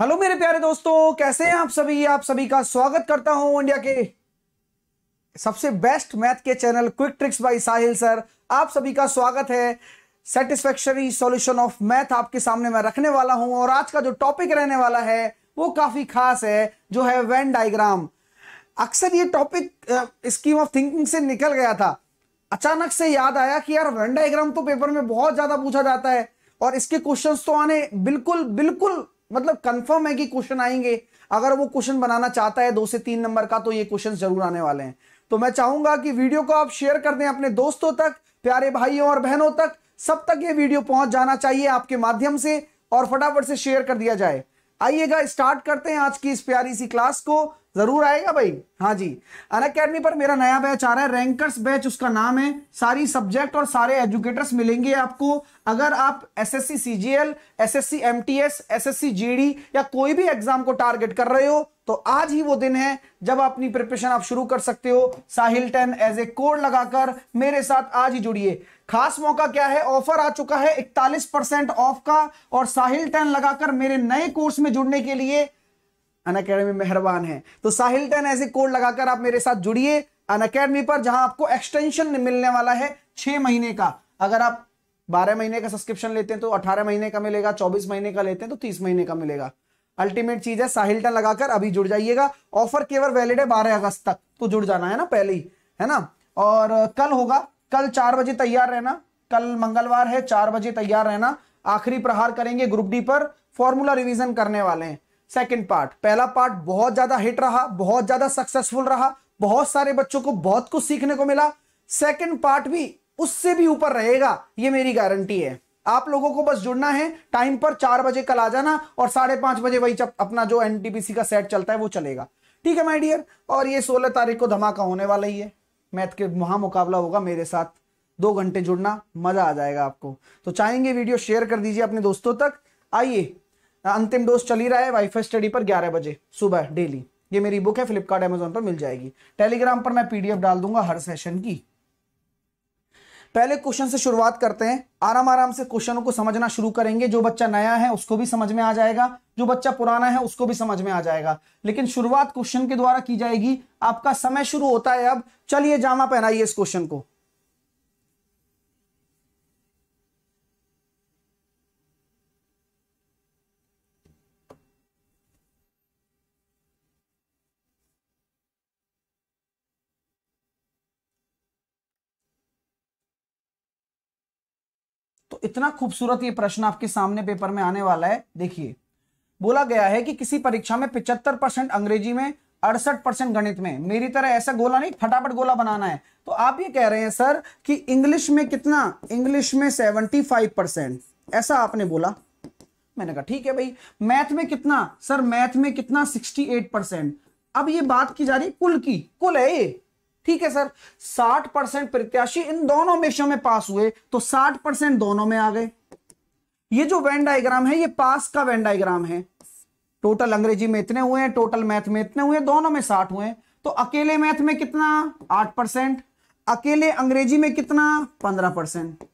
Hello मेरे प्यारे दोस्तों कैसे हैं आप सभी आप सभी का स्वागत करता हूं इंडिया के सबसे बेस्ट मैथ के channel quick tricks by Sahil sir आप सभी का स्वागत है सेटिस्फेक्शरी सॉल्यूशन ऑफ मैथ आपके सामने मैं रखने वाला हूं और आज का जो टॉपिक रहने वाला है वो काफी खास है जो है वेन डायग्राम अक्सर ये टॉपिक स्कीम ऑफ थिंकिंग से निकल गया था अचानक से याद आया कि यार वेन डायग्राम तो पेपर में बहुत ज्यादा पूछा जाता है और इसके क्वेश्चंस तो आने बिल्कुल बिल्कुल मतलब कंफर्म है कि क्वेश्चन आएंगे अगर वो क्वेश्चन बनाना चाहता है दो से तीन नंबर का तो ये क्वेश्चन जरूर आने वाले हैं तो मैं चाहूंगा कि वीडियो को आप शेयर कर दें अपने दोस्तों तक प्यारे भाइयों और बहनों तक सब तक ये वीडियो पहुंच जाना चाहिए आपके माध्यम से और फटाफट से शेयर कर दिया जाए आइएगा स्टार्ट करते हैं आज की इस प्यारी सी क्लास को जरूर आएगा भाई हाँ जी अन अकेडमी पर मेरा नया बैच आ रहा है रैंकर्स बैच उसका नाम है सारी सब्जेक्ट और सारे एजुकेटर्स मिलेंगे आपको अगर आप SSC CGL SSC MTS SSC GD या कोई भी एग्जाम को टारगेट कर रहे हो तो आज ही वो दिन है जब अपनी प्रिपरेशन आप शुरू कर सकते हो Sahil ten as a code लगाकर मेरे साथ आज ही जुड़िए खास मौका क्या है ऑफर आ चुका है 41 परसेंट ऑफ का और साहिल टेन लगाकर मेरे नए कोर्स में जुड़ने के लिए अन अकेडमी मेहरबान है तो Sahil ten as a code लगाकर आप मेरे साथ जुड़िए अन अकेडमी पर जहां आपको एक्सटेंशन मिलने वाला है छह महीने का अगर आप बारह महीने का सब्सक्रिप्शन लेते हैं तो अठारह महीने का मिलेगा चौबीस महीने का लेते हैं तो तीस महीने का मिलेगा अल्टीमेट चीज है साहिल टन लगाकर अभी जुड़ जाइएगा ऑफर केवल वैलिड है बारह अगस्त तक तो जुड़ जाना है ना पहले ही है ना और कल होगा कल चार बजे तैयार रहना कल मंगलवार है चार बजे तैयार रहना आखिरी प्रहार करेंगे ग्रुप डी पर फॉर्मूला रिवीजन करने वाले हैं सेकंड पार्ट पहला पार्ट बहुत ज्यादा हिट रहा बहुत ज्यादा सक्सेसफुल रहा बहुत सारे बच्चों को बहुत कुछ सीखने को मिला सेकंड पार्ट भी उससे भी ऊपर रहेगा ये मेरी गारंटी है आप लोगों को बस जुड़ना है टाइम पर चार बजे कल आ जाना और साढ़े पांच बजे वही अपना जो एनटीपीसी का सेट चलता है वो चलेगा ठीक है माय डियर और ये सोलह तारीख को धमाका होने वाला ही है मैथ के वहां मुकाबला होगा मेरे साथ दो घंटे जुड़ना मजा आ जाएगा आपको तो चाहेंगे वीडियो शेयर कर दीजिए अपने दोस्तों तक आइए अंतिम डोज चल ही रहा है वाईफाई स्टडी पर ग्यारह बजे सुबह डेली ये मेरी बुक है फ्लिपकार्ट एमेजोन पर मिल जाएगी टेलीग्राम पर मैं पीडीएफ डाल दूंगा हर सेशन की पहले क्वेश्चन से शुरुआत करते हैं आराम आराम से क्वेश्चनों को समझना शुरू करेंगे जो बच्चा नया है उसको भी समझ में आ जाएगा जो बच्चा पुराना है उसको भी समझ में आ जाएगा लेकिन शुरुआत क्वेश्चन के द्वारा की जाएगी आपका समय शुरू होता है अब चलिए जामा पहनाइए इस क्वेश्चन को इतना खूबसूरत ये प्रश्न आपके सामने पेपर में आने वाला है देखिए बोला गया है कि किसी परीक्षा में पिचहत्तर परसेंट अंग्रेजी में अड़सठ परसेंट गणित में मेरी तरह ऐसा गोला नहीं फटाफट गोला बनाना है तो आप ये कह रहे हैं सर कि इंग्लिश में कितना इंग्लिश में सेवेंटी फाइव परसेंट ऐसा आपने बोला मैंने कहा ठीक है भाई मैथ में कितना सर मैथ में कितना सिक्सटी एट परसेंट अब ये बात की जा रही कुल की कुल है ये ठीक है सर 60 परसेंट प्रत्याशी इन दोनों विषयों में पास हुए तो 60 परसेंट दोनों में आ गए ये जो वेन डायग्राम है ये पास का वेन डायग्राम है टोटल अंग्रेजी में इतने हुए हैं टोटल मैथ में इतने हुए दोनों में साठ हुए तो अकेले मैथ में कितना आठ परसेंट अकेले अंग्रेजी में कितना पंद्रह परसेंट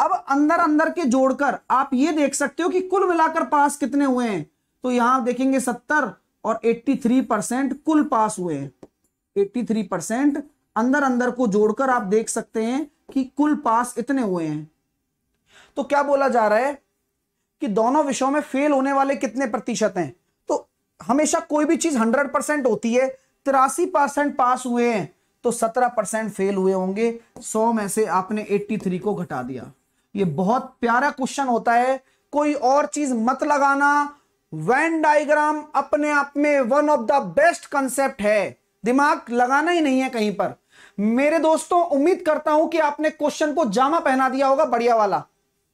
अब अंदर अंदर के जोड़कर आप ये देख सकते हो कि कुल मिलाकर पास कितने हुए हैं तो यहां देखेंगे सत्तर और एट्टी थ्री परसेंट कुल पास हुए हैं 83 परसेंट अंदर अंदर को जोड़कर आप देख सकते हैं कि कुल पास इतने हुए हैं तो क्या बोला जा रहा है कि दोनों विषयों में फेल होने वाले कितने प्रतिशत हैं तो हमेशा कोई भी चीज 100 परसेंट होती है तिरासी परसेंट पास हुए हैं तो 17 परसेंट फेल हुए होंगे 100 में से आपने 83 को घटा दिया ये बहुत प्यारा क्वेश्चन होता है कोई और चीज मत लगाना वैन डायग्राम अपने आप में one of the best concept है दिमाग लगाना ही नहीं है कहीं पर मेरे दोस्तों उम्मीद करता हूं कि आपने क्वेश्चन को जामा पहना दिया होगा बढ़िया वाला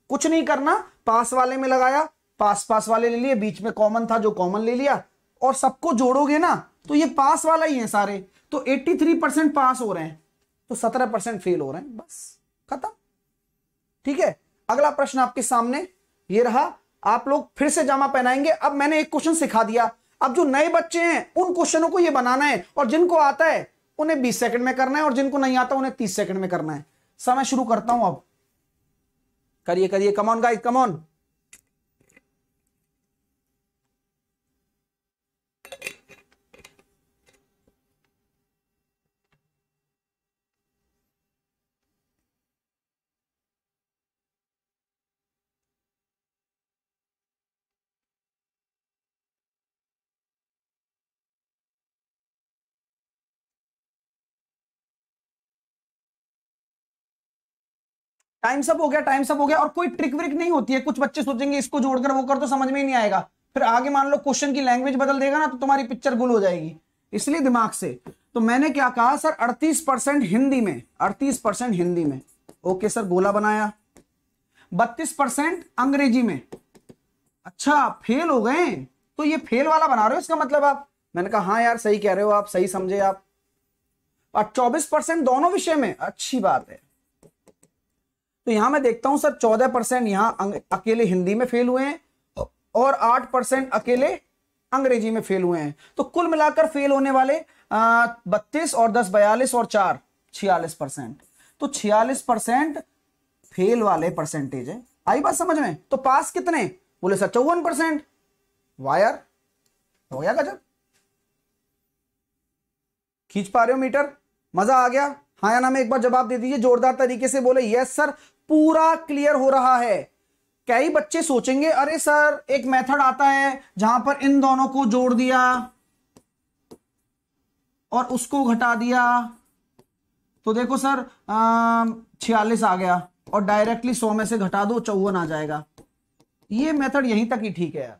कुछ नहीं करना पास वाले में लगाया पास पास वाले ले लिए बीच में कॉमन था जो कॉमन ले लिया और सबको जोड़ोगे ना तो ये पास वाला ही है सारे तो 83 परसेंट पास हो रहे हैं तो 17 परसेंट फेल हो रहे हैं बस खत्म ठीक है अगला प्रश्न आपके सामने ये रहा आप लोग फिर से जामा पहनाएंगे अब मैंने एक क्वेश्चन सिखा दिया अब जो नए बच्चे हैं उन क्वेश्चनों को ये बनाना है और जिनको आता है उन्हें बीस सेकंड में करना है और जिनको नहीं आता उन्हें तीस सेकंड में करना है समय शुरू करता हूं अब करिए करिए कमॉन गाइस कमॉन टाइम सब हो गया टाइम सब हो गया और कोई ट्रिक व्रिक नहीं होती है कुछ बच्चे सोचेंगे इसको जोड़कर वो कर तो समझ में ही नहीं आएगा फिर आगे मान लो क्वेश्चन की लैंग्वेज बदल देगा ना तो तुम्हारी पिक्चर गुल हो जाएगी इसलिए दिमाग से तो मैंने क्या कहा सर 38 परसेंट हिंदी में 38 परसेंट हिंदी में ओके सर गोला बनाया 32 परसेंट अंग्रेजी में अच्छा फेल हो गए तो ये फेल वाला बना रहे हो इसका मतलब आप मैंने कहा हाँ यार सही कह रहे हो आप सही समझे आप और चौबीस परसेंट दोनों विषय में अच्छी बात है तो यहां मैं देखता हूं सर चौदह परसेंट यहां अकेले हिंदी में फेल हुए हैं और आठ परसेंट अकेले अंग्रेजी में फेल हुए हैं तो कुल मिलाकर फेल होने वाले बत्तीस और दस बयालीस और चार छियालीस परसेंट तो छियालीस परसेंट फेल वाले परसेंटेज है आई बात समझ में तो पास कितने बोले सर चौवन परसेंट वायर तो हो गया गजब खींच पा रहे हो मीटर मजा आ गया हाँ या ना में एक बार जवाब दे दीजिए जोरदार तरीके से बोले यस सर पूरा क्लियर हो रहा है कई बच्चे सोचेंगे अरे सर एक मेथड आता है जहां पर इन दोनों को जोड़ दिया और उसको घटा दिया तो देखो सर छियालीस आ गया और डायरेक्टली सौ में से घटा दो चौवन आ जाएगा ये मेथड यहीं तक ही ठीक है यार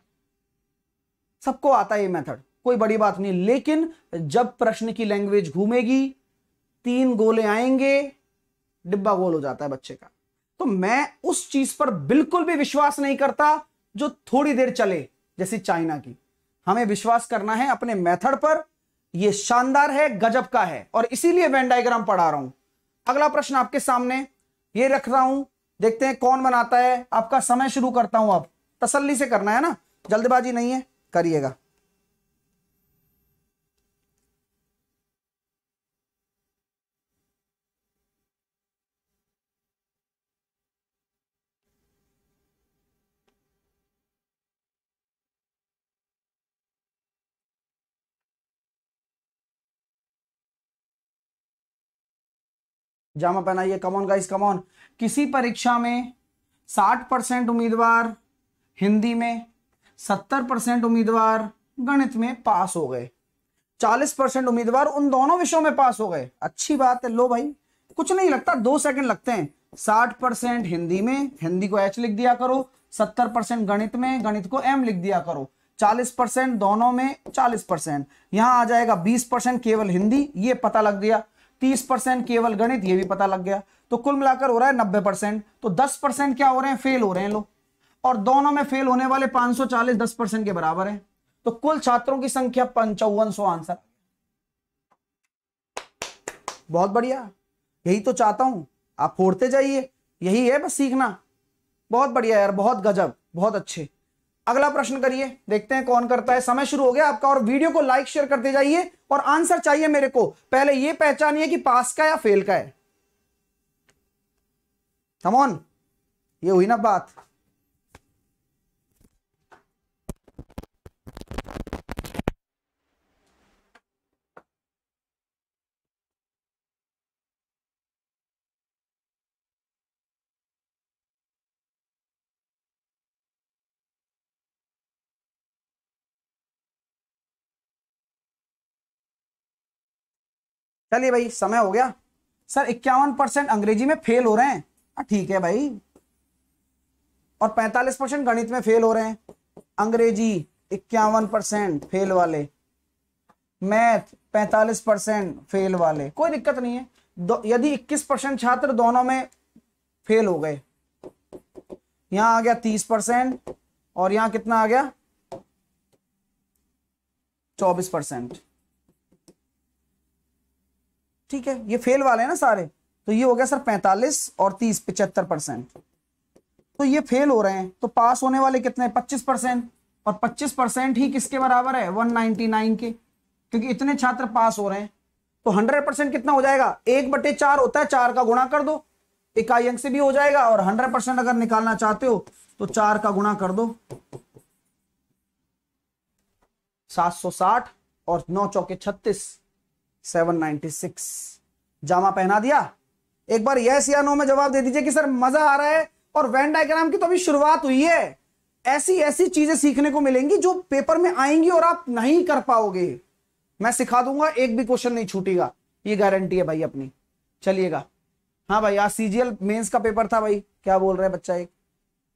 सबको आता है ये मेथड कोई बड़ी बात नहीं लेकिन जब प्रश्न की लैंग्वेज घूमेगी तीन गोले आएंगे डिब्बा गोल हो जाता है बच्चे का तो मैं उस चीज पर बिल्कुल भी विश्वास नहीं करता जो थोड़ी देर चले जैसे चाइना की हमें विश्वास करना है अपने मेथड पर यह शानदार है गजब का है और इसीलिए वेन डायग्राम पढ़ा रहा हूं अगला प्रश्न आपके सामने ये रख रहा हूं देखते हैं कौन बनाता है आपका समय शुरू करता हूं अब तसल्ली से करना है ना जल्दबाजी नहीं है करिएगा जामा पहनाइए कमोन गाइस कमोन किसी परीक्षा में साठ परसेंट उम्मीदवार हिंदी में सत्तर परसेंट उम्मीदवार गणित में पास हो गए चालीस परसेंट उम्मीदवार उन दोनों विषयों में पास हो गए अच्छी बात है लो भाई कुछ नहीं लगता दो सेकंड लगते हैं साठ परसेंट हिंदी में हिंदी को एच लिख दिया करो सत्तर परसेंट गणित में गणित को एम लिख दिया करो चालीस परसेंट दोनों में चालीस परसेंट यहां आ जाएगा बीस परसेंट केवल हिंदी ये पता लग गया तीस परसेंट केवल गणित ये भी पता लग गया तो कुल मिलाकर हो रहा है नब्बे परसेंट तो दस परसेंट क्या हो रहे हैं फेल हो रहे हैं लोग और दोनों में फेल होने वाले 540 10 परसेंट के बराबर है तो कुल छात्रों की संख्या पंचावन सौ आंसर बहुत बढ़िया यही तो चाहता हूं आप फोड़ते जाइए यही है बस सीखना बहुत बढ़िया यार बहुत गजब बहुत अच्छे अगला प्रश्न करिए देखते हैं कौन करता है समय शुरू हो गया आपका और वीडियो को लाइक शेयर करते जाइए और आंसर चाहिए मेरे को पहले यह पहचानिए कि पास का या फेल का है समोन ये हुई ना बात चलिए भाई समय हो गया सर इक्यावन परसेंट अंग्रेजी में फेल हो रहे हैं हाँ, ठीक है भाई और 45 परसेंट गणित में फेल हो रहे हैं अंग्रेजी इक्यावन परसेंट फेल वाले मैथ 45 परसेंट फेल वाले कोई दिक्कत नहीं है यदि 21 परसेंट छात्र दोनों में फेल हो गए यहां आ गया 30 परसेंट और यहां कितना आ गया 24 परसेंट ठीक है ये फेल वाले हैं ना सारे तो ये हो गया सर 45 और 30 पिचहत्तर परसेंट तो ये फेल हो रहे हैं तो पास होने वाले कितने 25 परसेंट और 25 परसेंट ही किसके बराबर है 199 के क्योंकि इतने छात्र पास हो रहे हैं तो 100 परसेंट कितना हो जाएगा एक बटे चार होता है चार का गुणा कर दो इकाई अंक से भी हो जाएगा और 100 परसेंट अगर निकालना चाहते हो तो चार का गुणा कर दो 760 और नौ चौके छत्तीस 796 जामा पहना दिया एक बार यस या नो में जवाब दे दीजिए कि सर मजा आ रहा है और वेन डायग्राम की तो अभी शुरुआत हुई है ऐसी ऐसी चीजें सीखने को मिलेंगी जो पेपर में आएंगी और आप नहीं कर पाओगे मैं सिखा दूंगा एक भी क्वेश्चन नहीं छूटेगा ये गारंटी है भाई अपनी चलिएगा हाँ भाई आज सीजीएल मेंस का पेपर था भाई क्या बोल रहे हैं बच्चा एक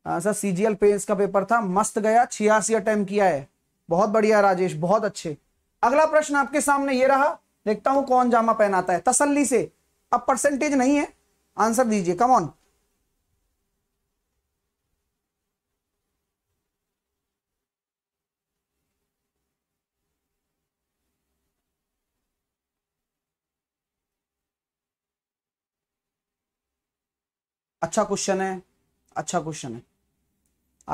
आ, हाँ सर सीजीएल मेंस का पेपर था मस्त गया छियासी अटेम्प किया है बहुत बढ़िया राजेश बहुत अच्छे अगला प्रश्न आपके सामने ये रहा देखता हूं कौन जामा पहनाता है तसल्ली से अब परसेंटेज नहीं है आंसर दीजिए कम ऑन अच्छा क्वेश्चन है अच्छा क्वेश्चन है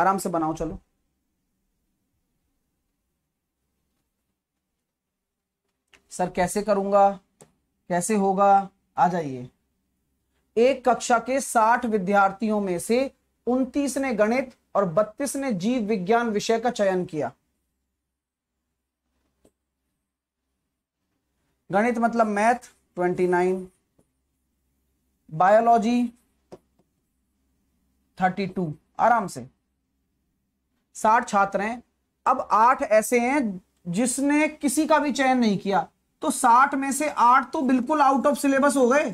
आराम से बनाओ चलो सर कैसे करूंगा कैसे होगा आ जाइए एक कक्षा के 60 विद्यार्थियों में से 29 ने गणित और 32 ने जीव विज्ञान विषय का चयन किया गणित मतलब मैथ 29 बायोलॉजी 32 आराम से 60 छात्र हैं अब आठ ऐसे हैं जिसने किसी का भी चयन नहीं किया तो 60 में से 8 तो बिल्कुल आउट ऑफ सिलेबस हो गए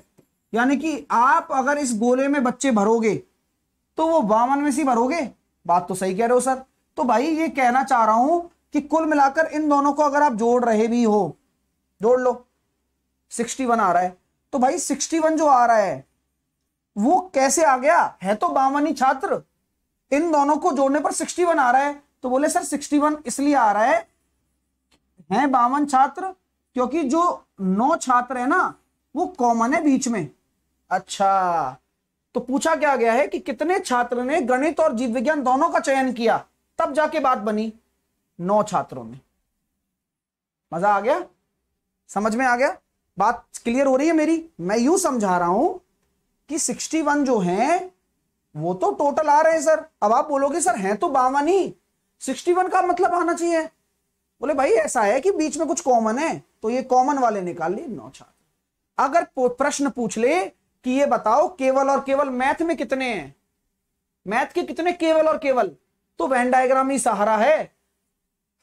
यानी कि आप अगर इस गोले में बच्चे भरोगे तो वो बावन में से भरोगे बात तो सही कह रहे हो सर तो भाई ये कहना चाह रहा हूं कि कुल मिलाकर इन दोनों को अगर आप जोड़ रहे भी हो जोड़ लो 61 आ रहा है तो भाई 61 जो आ रहा है वो कैसे आ गया है तो बावन ही छात्र इन दोनों को जोड़ने पर 61 आ रहा है तो बोले सर 61 इसलिए आ रहा है हैं बावन छात्र क्योंकि जो नौ छात्र है ना वो कॉमन है बीच में अच्छा तो पूछा क्या गया है कि कितने छात्र ने गणित और जीव विज्ञान दोनों का चयन किया तब जाके बात बनी नौ छात्रों में मजा आ गया समझ में आ गया बात क्लियर हो रही है मेरी मैं यू समझा रहा हूं कि 61 जो हैं वो तो टोटल आ रहे हैं सर अब आप बोलोगे सर हैं तो बावन ही 61 का मतलब आना चाहिए बोले भाई ऐसा है कि बीच में कुछ कॉमन है तो ये कॉमन वाले निकाल लिए नौ छात्र अगर प्रश्न पूछ ले कि ये बताओ केवल और केवल मैथ में कितने हैं मैथ के कितने केवल और केवल तो वैन डायग्राम ही सहारा है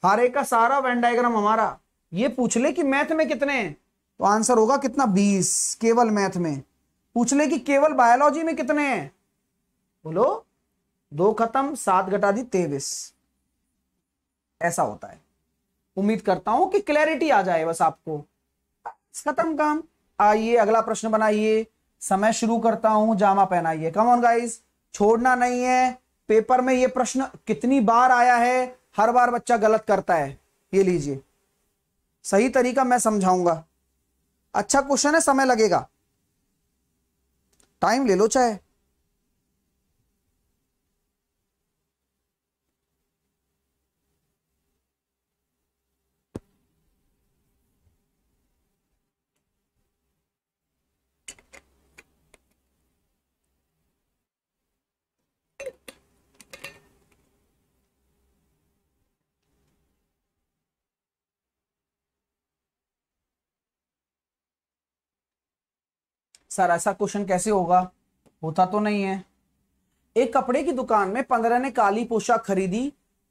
हारे का सहारा वैन डायग्राम हमारा ये पूछ ले कि मैथ में कितने हैं तो आंसर होगा कितना बीस केवल मैथ में पूछ ले कि केवल बायोलॉजी में कितने हैं बोलो दो खत्म सात घटा दी तेवीस ऐसा होता है उम्मीद करता हूं कि क्लैरिटी आ जाए बस आपको खत्म काम आइए अगला प्रश्न बनाइए समय शुरू करता हूं जामा पहनाइए कम ऑन गाइस छोड़ना नहीं है पेपर में ये प्रश्न कितनी बार आया है हर बार बच्चा गलत करता है ये लीजिए सही तरीका मैं समझाऊंगा अच्छा क्वेश्चन है समय लगेगा टाइम ले लो चाहे सर ऐसा क्वेश्चन कैसे होगा होता तो नहीं है एक कपड़े की दुकान में पंद्रह ने काली पोशाक खरीदी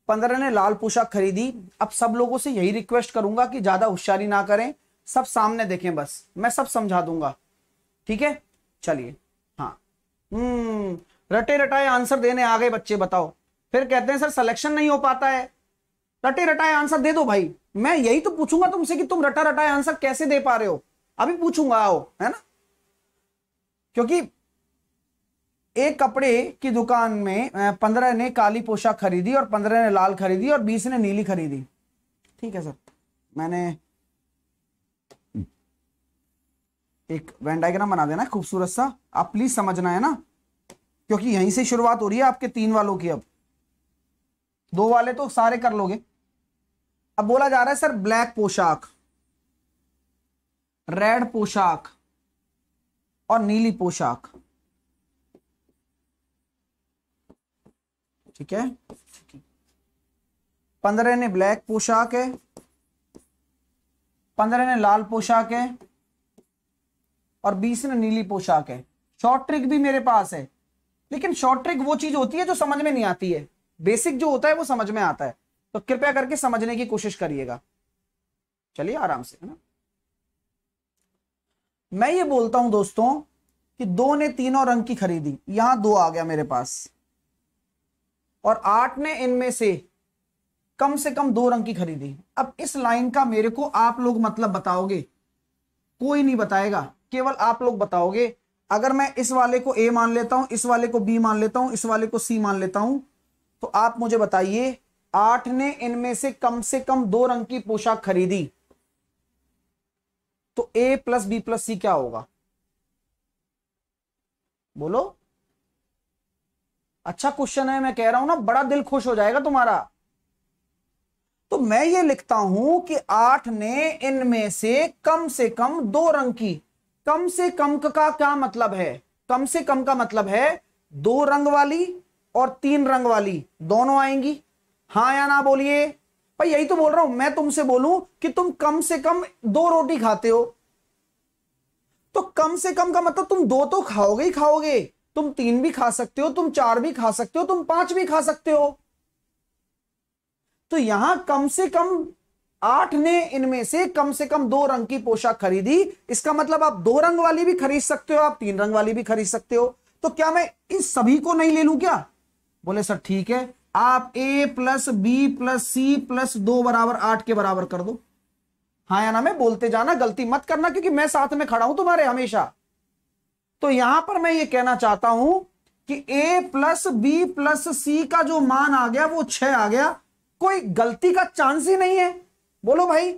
पंद्रह ने लाल पोशाक खरीदी अब सब लोगों से यही रिक्वेस्ट करूंगा कि ज्यादा होशियारी ना करें सब सामने देखें बस मैं सब समझा दूंगा ठीक है चलिए हाँ हम्म रटे रटाए आंसर देने आ गए बच्चे बताओ फिर कहते हैं सर सिलेक्शन नहीं हो पाता है रटे रटाए आंसर दे दो भाई मैं यही तो पूछूंगा तुमसे कि तुम रटा रटाए आंसर कैसे दे पा रहे हो अभी पूछूंगा आओ है ना क्योंकि एक कपड़े की दुकान में पंद्रह ने काली पोशाक खरीदी और पंद्रह ने लाल खरीदी और बीस ने नीली खरीदी ठीक है सर मैंने एक वेन डायग्राम बना देना खूबसूरत सा आप प्लीज समझना है ना क्योंकि यहीं से शुरुआत हो रही है आपके तीन वालों की अब दो वाले तो सारे कर लोगे अब बोला जा रहा है सर ब्लैक पोशाक रेड पोशाक और नीली पोशाक ठीक है पंद्रह ने ब्लैक पोशाक है पंद्रह ने लाल पोशाक है और बीस ने नीली पोशाक है शॉर्ट ट्रिक भी मेरे पास है लेकिन शॉर्ट ट्रिक वो चीज होती है जो समझ में नहीं आती है बेसिक जो होता है वो समझ में आता है तो कृपया करके समझने की कोशिश करिएगा चलिए आराम से है ना मैं ये बोलता हूं दोस्तों कि दो ने तीन और की खरीदी यहां दो आ गया मेरे पास और आठ ने इनमें से कम से कम दो रंग की खरीदी अब इस लाइन का मेरे को आप लोग मतलब बताओगे कोई नहीं बताएगा केवल आप लोग बताओगे अगर मैं इस वाले को ए मान लेता हूं इस वाले को बी मान लेता हूं इस वाले को सी मान लेता हूं तो आप मुझे बताइए आठ ने इनमें से कम से कम दो रंग की पोशाक खरीदी तो A plus B plus C क्या होगा बोलो अच्छा क्वेश्चन है मैं कह रहा हूं ना बड़ा दिल खुश हो जाएगा तुम्हारा तो मैं ये लिखता हूं कि आठ ने इनमें से कम से कम दो रंग की कम से कम का क्या मतलब है कम से कम का मतलब है दो रंग वाली और तीन रंग वाली दोनों आएंगी हाँ या ना बोलिए भाई यही तो बोल रहा हूं मैं तुमसे बोलूं कि तुम कम से कम दो रोटी खाते हो तो कम से कम का मतलब तुम दो तो खाओगे ही खाओगे तुम तीन भी खा सकते हो तुम चार भी खा सकते हो तुम पांच भी खा सकते हो तो यहां कम से कम आठ ने इनमें से कम से कम दो रंग की पोशाक खरीदी इसका मतलब आप दो रंग वाली भी खरीद सकते हो आप तीन रंग वाली भी खरीद सकते हो तो क्या मैं इन सभी को नहीं ले लू क्या बोले सर ठीक है आप A plus B plus C plus दो बराबर आठ के बराबर कर दो हा या ना मैं बोलते जाना गलती मत करना क्योंकि मैं साथ में खड़ा हूं तुम्हारे हमेशा तो यहां पर मैं ये कहना चाहता हूं कि A plus B plus C का जो मान आ गया वो छह आ गया कोई गलती का चांस ही नहीं है बोलो भाई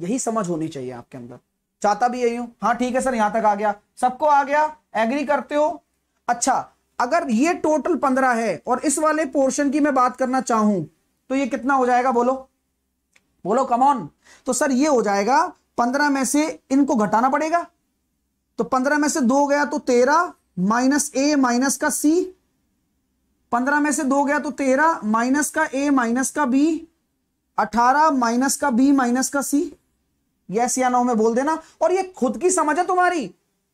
यही समझ होनी चाहिए आपके अंदर चाहता भी यही हूं हाँ ठीक है सर यहां तक आ गया सबको आ गया एग्री करते हो अच्छा अगर ये टोटल पंद्रह है और इस वाले पोर्शन की मैं बात करना चाहूं तो ये कितना हो जाएगा बोलो बोलो कमॉन तो सर ये हो जाएगा पंद्रह में से इनको घटाना पड़ेगा तो पंद्रह में से दो गया तो तेरह माइनस ए माइनस का सी पंद्रह में से दो गया तो तेरह माइनस का ए माइनस का बी अठारह माइनस का बी माइनस का सी यस या नो में बोल देना और ये खुद की समझ है तुम्हारी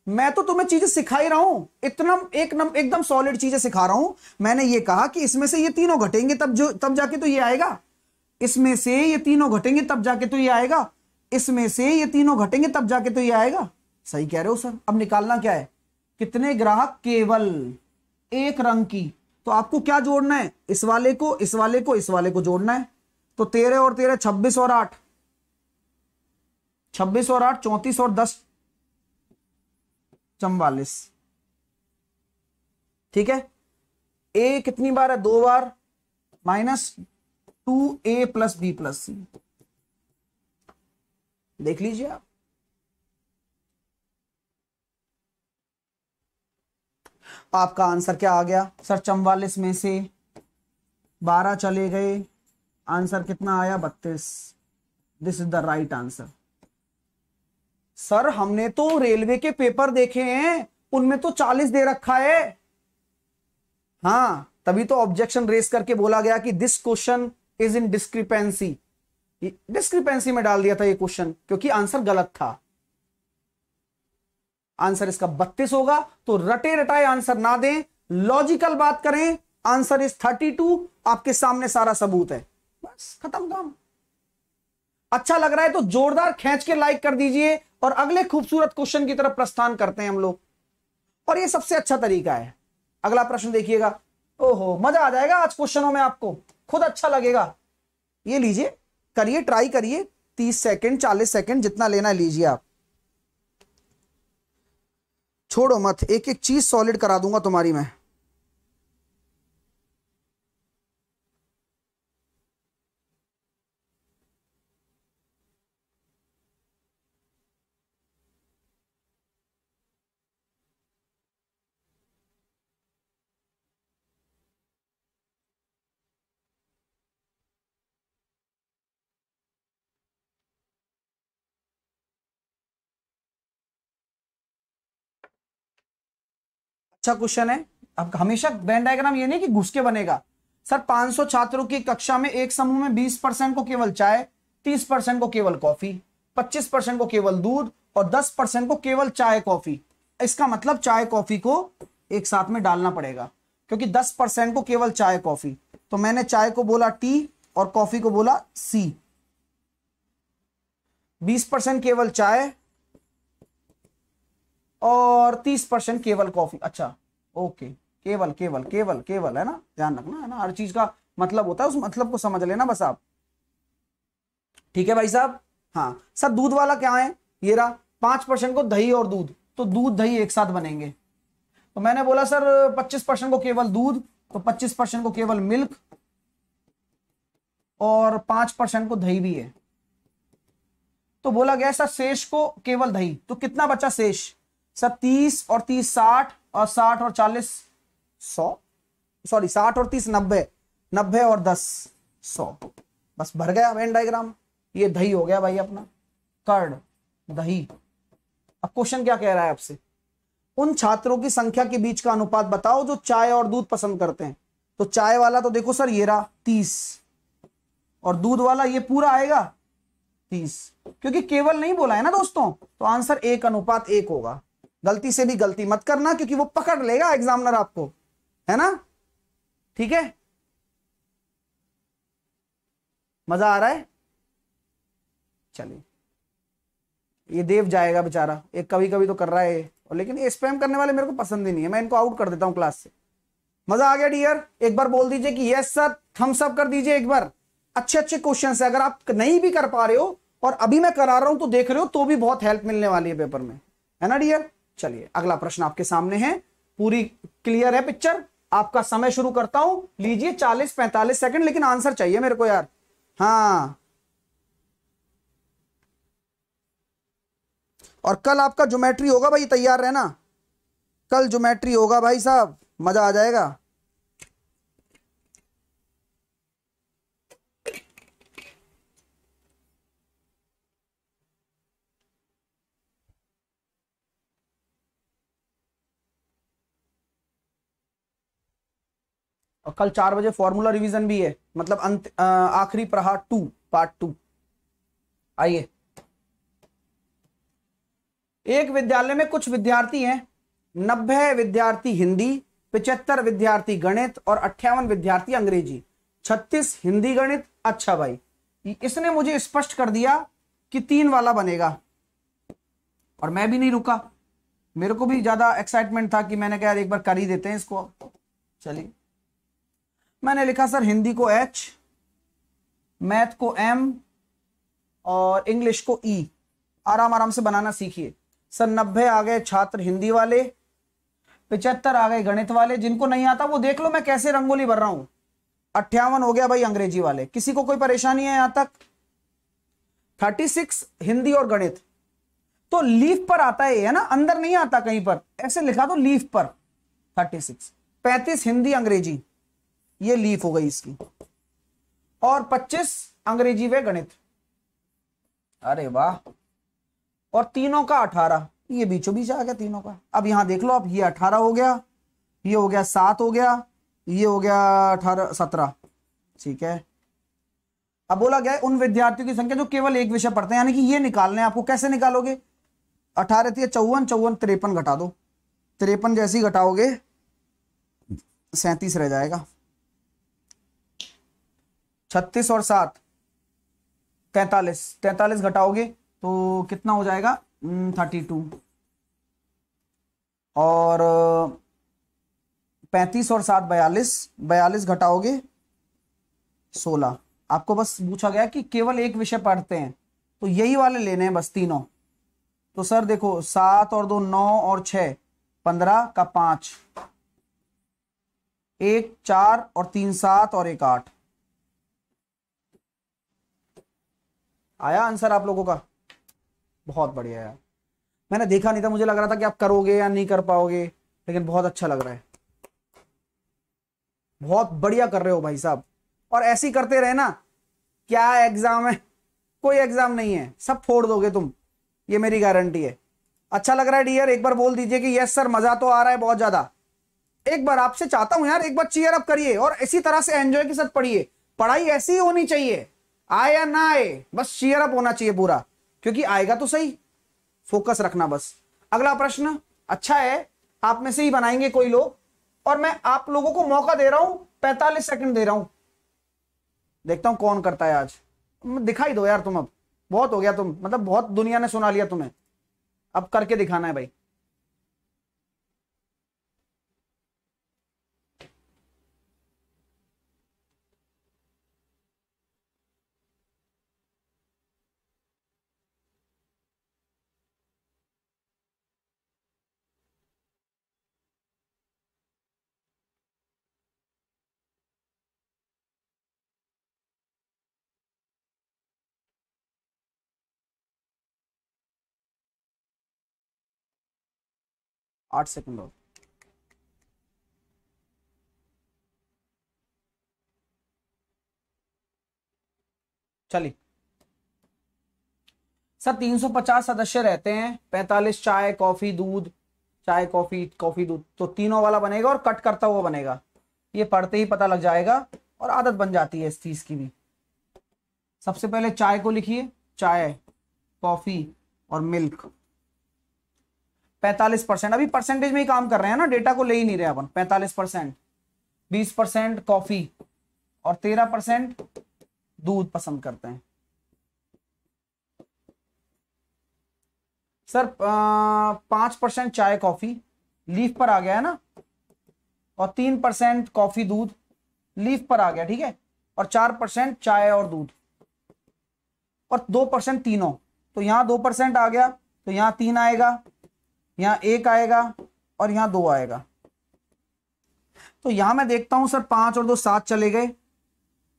मैं तो तुम्हें चीजें सिखा ही रहा हूं इतना एक नम एकदम सॉलिड चीजें सिखा रहा हूं मैंने ये कहा कि इसमें से ये तीनों घटेंगे तब जो तब जाके तो ये आएगा इसमें से ये तीनों घटेंगे तब जाके तो ये आएगा इसमें से ये तीनों घटेंगे तब जाके तो ये आएगा सही कह रहे हो सर अब निकालना क्या है कितने ग्राहक केवल एक रंग की तो आपको क्या जोड़ना है इस वाले को इस वाले को इस वाले को जोड़ना है तो तेरह और तेरह छब्बीस और आठ छब्बीस और आठ चौंतीस और दस चौवालिस ठीक है ए कितनी बार है दो बार minus two A plus B plus C देख लीजिए आप आपका आंसर क्या आ गया सर चौवालिस में से बारह चले गए आंसर कितना आया बत्तीस this is the right answer sir हमने तो रेलवे के पेपर देखे हैं उनमें तो चालीस दे रखा है हाँ तभी तो ऑब्जेक्शन रेस करके बोला गया कि this question is in discrepancy discrepancy में डाल दिया था ये क्वेश्चन क्योंकि आंसर गलत था आंसर इसका बत्तीस होगा तो रटे रटाए आंसर ना दें लॉजिकल बात करें आंसर इज थर्टी टू आपके सामने सारा सबूत है बस खत्म काम अच्छा लग रहा है तो जोरदार खींच के लाइक कर दीजिए और अगले खूबसूरत क्वेश्चन की तरफ प्रस्थान करते हैं हम लोग और ये सबसे अच्छा तरीका है अगला प्रश्न देखिएगा ओहो मजा आ जाएगा आज क्वेश्चनों में आपको खुद अच्छा लगेगा ये लीजिए करिए ट्राई करिए तीस सेकंड चालीस सेकंड जितना लेना लीजिए आप छोड़ो मत एक एक चीज सॉलिड करा दूंगा तुम्हारी मैं अच्छा क्वेश्चन है अब हमेशा बैंड डायग्राम ये नहीं कि घुस के बनेगा सर 500 छात्रों की कक्षा में एक समूह में 20 परसेंट को केवल चाय 30 परसेंट को केवल कॉफी 25 परसेंट को केवल दूध और 10 परसेंट को केवल चाय कॉफी इसका मतलब चाय कॉफी को एक साथ में डालना पड़ेगा क्योंकि 10 परसेंट को केवल चाय कॉफी तो मैंने चाय को बोला टी और कॉफी को बोला सी बीस परसेंट केवल चाय और तीस परसेंट केवल कॉफी अच्छा ओके केवल केवल केवल केवल है ना ध्यान रखना है ना हर चीज का मतलब होता है उस मतलब को समझ लेना बस आप ठीक है भाई साहब हाँ सर दूध वाला क्या है ये रहा पांच परसेंट को दही और दूध तो दूध दही एक साथ बनेंगे तो मैंने बोला सर पच्चीस परसेंट को केवल दूध तो पच्चीस परसेंट को केवल मिल्क और पांच परसेंट को दही भी है तो बोला गया सर शेष को केवल दही तो कितना बचा शेष सर तीस और तीस साठ और साठ और चालीस सौ सॉरी साठ और तीस नब्बे नब्बे और दस सौ बस भर गया वेन डायग्राम ये दही हो गया भाई अपना कर्ण दही अब क्वेश्चन क्या कह रहा है आपसे उन छात्रों की संख्या के बीच का अनुपात बताओ जो चाय और दूध पसंद करते हैं तो चाय वाला तो देखो सर ये रहा तीस और दूध वाला ये पूरा आएगा तीस क्योंकि केवल नहीं बोला है ना दोस्तों तो आंसर एक अनुपात एक होगा गलती से भी गलती मत करना क्योंकि वो पकड़ लेगा एग्जामिनर आपको है ना ठीक है मजा आ रहा है चलिए ये देव जाएगा बेचारा एक कभी कभी तो कर रहा है और लेकिन ये स्पैम करने वाले मेरे को पसंद ही नहीं है मैं इनको आउट कर देता हूं क्लास से मजा आ गया डियर एक बार बोल दीजिए कि यस सर थम्स अप कर दीजिए एक बार अच्छे अच्छे क्वेश्चन है अगर आप नहीं भी कर पा रहे हो और अभी मैं करा रहा हूं तो देख रहे हो तो भी बहुत हेल्प मिलने वाली है पेपर में है ना डियर चलिए अगला प्रश्न आपके सामने है पूरी क्लियर है पिक्चर आपका समय शुरू करता हूं लीजिए चालीस पैंतालीस सेकंड लेकिन आंसर चाहिए मेरे को यार हाँ और कल आपका ज्योमेट्री होगा भाई तैयार रहना कल ज्योमेट्री होगा भाई साहब मजा आ जाएगा और कल चार बजे फॉर्मूला रिवीजन भी है मतलब अंत आखिरी प्रहार टू पार्ट टू आइए एक विद्यालय में कुछ विद्यार्थी हैं नब्बे विद्यार्थी हिंदी पिचहत्तर विद्यार्थी गणित और अट्ठावन विद्यार्थी अंग्रेजी छत्तीस हिंदी गणित अच्छा भाई इसने मुझे स्पष्ट कर दिया कि तीन वाला बनेगा और मैं भी नहीं रुका मेरे को भी ज्यादा एक्साइटमेंट था कि मैंने कहा यार एक बार कर ही देते हैं इसको चलिए मैंने लिखा सर हिंदी को एच मैथ को एम और इंग्लिश को ई e. आराम आराम से बनाना सीखिए सर नब्बे आ गए छात्र हिंदी वाले पिचहत्तर आ गए गणित वाले जिनको नहीं आता वो देख लो मैं कैसे रंगोली भर रहा हूं अट्ठावन हो गया भाई अंग्रेजी वाले किसी को कोई परेशानी है यहां तक थर्टी सिक्स हिंदी और गणित तो लीफ पर आता है है ना अंदर नहीं आता कहीं पर ऐसे लिखा दो तो लीफ पर थर्टी सिक्स पैंतीस हिंदी अंग्रेजी ये लीफ हो गई इसकी और 25 अंग्रेजी व गणित अरे वाह और तीनों का 18 ये बीचों बीच आ गया तीनों का अब यहां देख लो आप ये 18 हो गया ये हो गया सात हो गया ये हो गया अठारह सत्रह ठीक है अब बोला गया उन विद्यार्थियों की संख्या जो केवल एक विषय पढ़ते हैं यानी कि ये निकालने आपको कैसे निकालोगे अठारह थी चौवन चौवन तिरपन घटा दो तिरपन जैसी घटाओगे सैंतीस रह जाएगा छत्तीस और सात तैतालीस तैतालीस घटाओगे तो कितना हो जाएगा थर्टी हम्म, टू और पैंतीस और सात बयालीस बयालीस घटाओगे सोलह आपको बस पूछा गया कि केवल एक विषय पढ़ते हैं तो यही वाले लेने हैं बस तीनों तो सर देखो सात और दो नौ और छ पंद्रह का पांच एक चार और तीन सात और एक आठ आया आंसर आप लोगों का बहुत बढ़िया यार मैंने देखा नहीं था मुझे लग रहा था कि आप करोगे या नहीं कर पाओगे लेकिन बहुत अच्छा लग रहा है बहुत बढ़िया कर रहे हो भाई साहब और ऐसे ही करते रहे ना क्या एग्जाम है कोई एग्जाम नहीं है सब फोड़ दोगे तुम ये मेरी गारंटी है अच्छा लग रहा है डियर एक बार बोल दीजिए कि यस सर मजा तो आ रहा है बहुत ज्यादा एक बार आपसे चाहता हूं यार एक बार चीयर अप करिए और इसी तरह से एंजॉय के साथ पढ़िए पढ़ाई ऐसी ही होनी चाहिए आए या ना आए बस शेयर अप होना चाहिए पूरा क्योंकि आएगा तो सही फोकस रखना बस अगला प्रश्न अच्छा है आप में से ही बनाएंगे कोई लोग और मैं आप लोगों को मौका दे रहा हूं पैंतालीस सेकंड दे रहा हूं देखता हूं कौन करता है आज दिखाई दो यार तुम अब बहुत हो गया तुम मतलब बहुत दुनिया ने सुना लिया तुम्हें अब करके दिखाना है भाई आठ सेकंड और चलिए सर 350 सदस्य रहते हैं 45 चाय कॉफी दूध चाय कॉफी कॉफी दूध तो तीनों वाला बनेगा और कट करता हुआ बनेगा ये पढ़ते ही पता लग जाएगा और आदत बन जाती है इस चीज की भी सबसे पहले चाय को लिखिए चाय कॉफी और मिल्क पैंतालीस परसेंट अभी परसेंटेज में ही काम कर रहे हैं ना डेटा को ले ही नहीं रहे अपन पैंतालीस परसेंट बीस परसेंट कॉफी और तेरह परसेंट दूध पसंद करते हैं सर पांच परसेंट चाय कॉफी लीफ पर आ गया है ना और तीन परसेंट कॉफी दूध लीफ पर आ गया ठीक है और चार परसेंट चाय और दूध और दो परसेंट तीनों तो यहां दो परसेंट आ गया तो यहां तीन आएगा यहां एक आएगा और यहां दो आएगा तो यहां मैं देखता हूं सर पांच और दो सात चले गए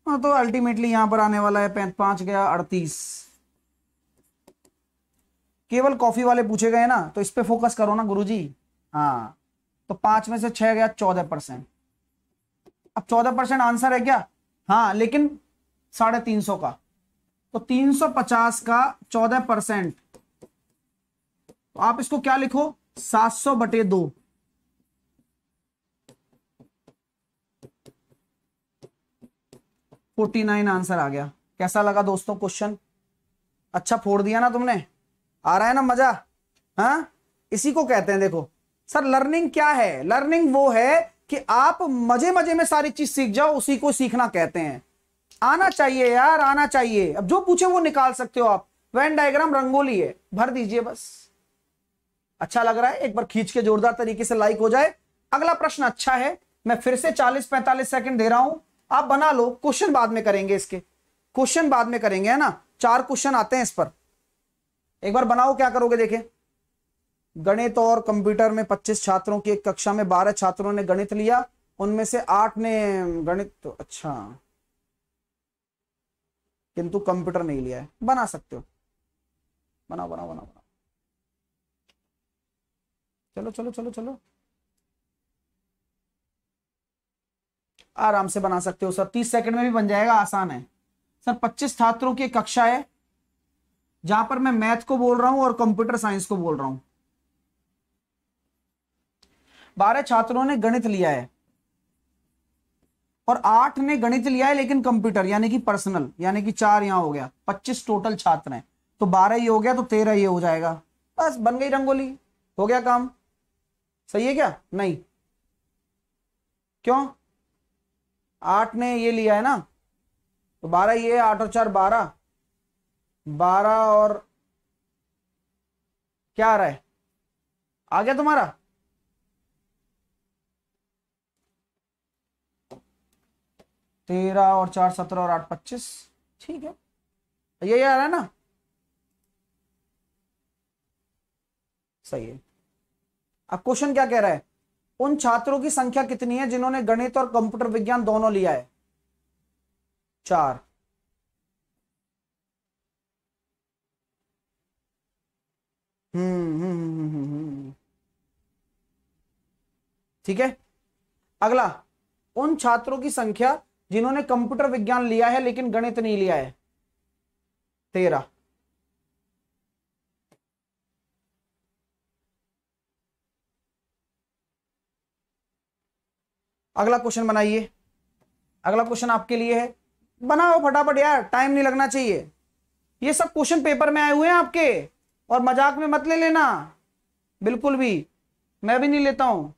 हाँ, तो अल्टीमेटली यहां पर आने वाला है पांच गया अड़तीस केवल कॉफी वाले पूछे गए ना तो इस पर फोकस करो ना गुरु जी हाँ तो पांच में से छह गया चौदह परसेंट अब चौदह परसेंट आंसर है क्या हाँ लेकिन साढ़े तीन सौ का तो तीन सौ पचास का चौदह परसेंट तो आप इसको क्या लिखो सात सौ बटे दो फोर्टी नाइन आंसर आ गया कैसा लगा दोस्तों क्वेश्चन अच्छा फोड़ दिया ना तुमने आ रहा है ना मजा हाँ इसी को कहते हैं देखो सर लर्निंग क्या है लर्निंग वो है कि आप मजे मजे में सारी चीज सीख जाओ उसी को सीखना कहते हैं आना चाहिए यार आना चाहिए अब जो पूछे वो निकाल सकते हो आप वेन डायग्राम रंगोली है भर दीजिए बस अच्छा लग रहा है एक बार खींच के जोरदार तरीके से लाइक हो जाए अगला प्रश्न अच्छा है मैं फिर से 40-45 सेकंड दे रहा हूं आप बना लो क्वेश्चन बाद में करेंगे इसके क्वेश्चन बाद में करेंगे है ना चार क्वेश्चन आते हैं इस पर एक बार बनाओ क्या करोगे देखे गणित और कंप्यूटर में 25 छात्रों की एक कक्षा में 12 छात्रों ने गणित लिया उनमें से आठ ने गणित तो अच्छा किंतु कंप्यूटर नहीं लिया है बना सकते हो बनाओ बनाओ बनाओ चलो चलो चलो चलो आराम से बना सकते हो सर तीस सेकंड में भी बन जाएगा आसान है सर पच्चीस छात्रों की कक्षा है जहां पर मैं मैथ को बोल रहा हूं और कंप्यूटर साइंस को बोल रहा हूं बारह छात्रों ने गणित लिया है और आठ ने गणित लिया है लेकिन कंप्यूटर यानी कि पर्सनल यानी कि चार यहां हो गया पच्चीस टोटल छात्र हैं तो बारह ये हो गया तो तेरह ये हो जाएगा बस बन गई रंगोली हो गया काम सही है क्या नहीं क्यों आठ ने ये लिया है ना तो बारह ये आठ और चार बारह बारह और क्या आ रहा है आ गया तुम्हारा तेरह और चार सत्रह और आठ पच्चीस ठीक है यही आ रहा है ना सही है अब क्वेश्चन क्या कह रहा है उन छात्रों की संख्या कितनी है जिन्होंने गणित और कंप्यूटर विज्ञान दोनों लिया है चार हम्म, हम्म, हम्म, हम्म ठीक है अगला उन छात्रों की संख्या जिन्होंने कंप्यूटर विज्ञान लिया है लेकिन गणित नहीं लिया है तेरह अगला क्वेश्चन बनाइए अगला क्वेश्चन आपके लिए है बनाओ फटाफट यार टाइम नहीं लगना चाहिए ये सब क्वेश्चन पेपर में आए हुए हैं आपके और मजाक में मत ले लेना बिल्कुल भी मैं भी नहीं लेता हूं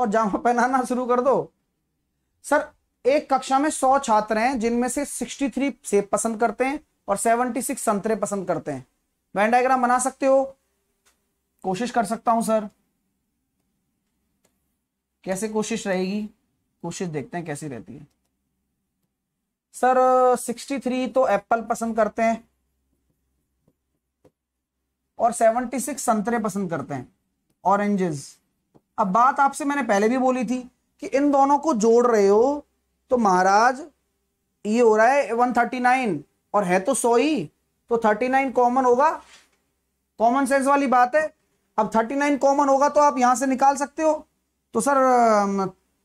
और जामा पहनाना शुरू कर दो सर एक कक्षा में सौ छात्र हैं जिनमें से सिक्सटी थ्री सेब पसंद करते हैं और सेवनटी सिक्स संतरे पसंद करते हैं वैन डायग्राम बना सकते हो कोशिश कर सकता हूं सर कैसे कोशिश रहेगी कोशिश देखते हैं कैसी रहती है सर 63 तो एप्पल पसंद करते हैं और 76 संतरे पसंद करते हैं ऑरेंजेस अब बात आपसे मैंने पहले भी बोली थी कि इन दोनों को जोड़ रहे हो तो महाराज ये हो रहा है 139 और है तो 100 ही तो 39 कॉमन होगा कॉमन सेंस वाली बात है अब 39 कॉमन होगा तो आप यहां से निकाल सकते हो तो सर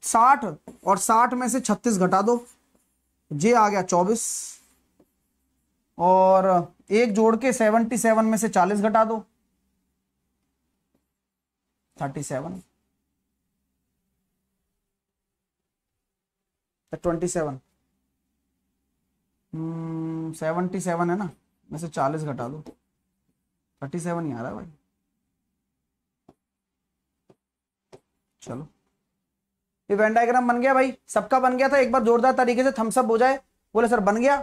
साठ और साठ में से छत्तीस घटा दो जे आ गया चौबीस और एक जोड़ के सेवनटी सेवन में से चालीस घटा दो थर्टी सेवन तो twenty seven hmm, seventy seven है ना में से चालीस घटा दो थर्टी सेवन ही आ रहा है भाई चलो ये वेन डायग्राम बन गया भाई सबका बन गया था एक बार जोरदार तरीके से थम्सअप हो जाए बोले सर बन गया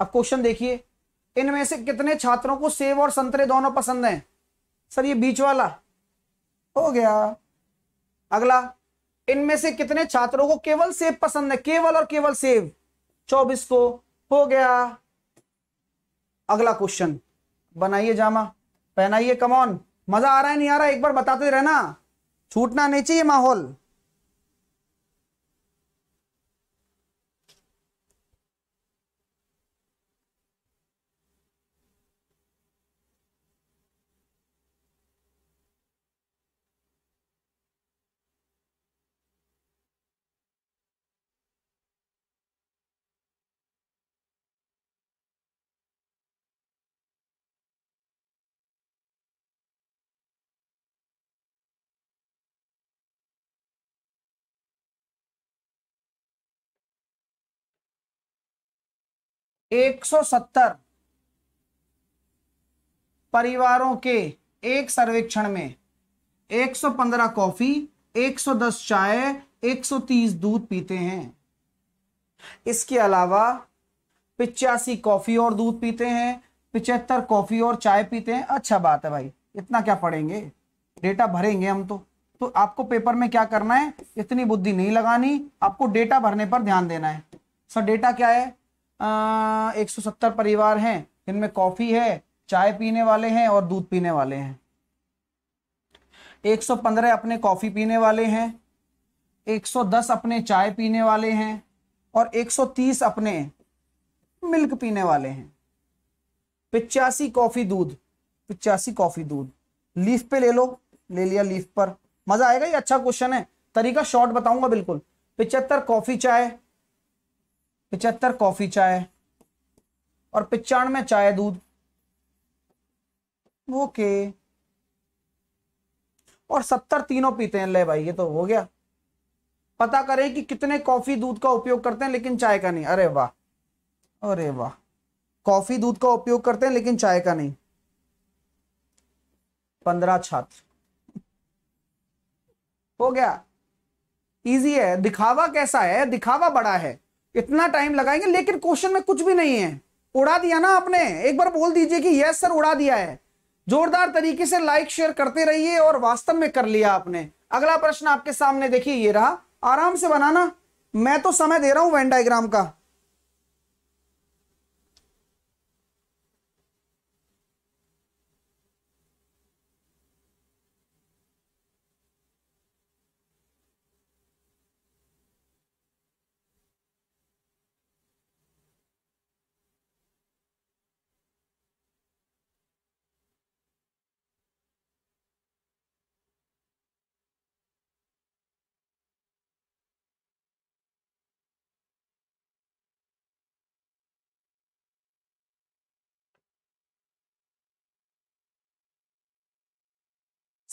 अब क्वेश्चन देखिए इनमें से कितने छात्रों को सेब और संतरे दोनों पसंद हैं सर ये बीच वाला हो गया अगला इनमें से कितने छात्रों को केवल सेब पसंद है केवल और केवल सेब चौबीस को हो गया अगला क्वेश्चन बनाइए जामा पहनाइए कमॉन मजा आ रहा है नहीं आ रहा एक बार बताते रहना छूटना नहीं चाहिए माहौल 170 परिवारों के एक सर्वेक्षण में 115 कॉफी 110 चाय 130 दूध पीते हैं इसके अलावा पिचासी कॉफी और दूध पीते हैं पिचहत्तर कॉफी और चाय पीते हैं अच्छा बात है भाई इतना क्या पढ़ेंगे डेटा भरेंगे हम तो तो आपको पेपर में क्या करना है इतनी बुद्धि नहीं लगानी आपको डेटा भरने पर ध्यान देना है सर डेटा क्या है एक सौ सत्तर परिवार हैं जिनमें कॉफी है चाय पीने वाले हैं और दूध पीने वाले हैं 115 अपने कॉफी पीने वाले हैं 110 अपने चाय पीने वाले हैं और 130 अपने मिल्क पीने वाले हैं पिचासी कॉफी दूध पिचासी कॉफी दूध लीफ पे ले लो ले लिया लीफ पर मजा आएगा ये अच्छा क्वेश्चन है तरीका शॉर्ट बताऊंगा बिल्कुल पिचहत्तर कॉफी चाय पिचहत्तर कॉफी चाय और पिचानवे चाय दूध ओके और सत्तर तीनों पीते हैं ले भाई ये तो हो गया पता करें कि कितने कॉफी दूध का उपयोग करते हैं लेकिन चाय का नहीं अरे वाह अरे वाह कॉफी दूध का उपयोग करते हैं लेकिन चाय का नहीं पंद्रह छात्र हो गया इजी है दिखावा कैसा है दिखावा बड़ा है इतना टाइम लगाएंगे लेकिन क्वेश्चन में कुछ भी नहीं है उड़ा दिया ना आपने एक बार बोल दीजिए कि यस सर उड़ा दिया है जोरदार तरीके से लाइक शेयर करते रहिए और वास्तव में कर लिया आपने अगला प्रश्न आपके सामने देखिए ये रहा आराम से बनाना मैं तो समय दे रहा हूं वेन डायग्राम का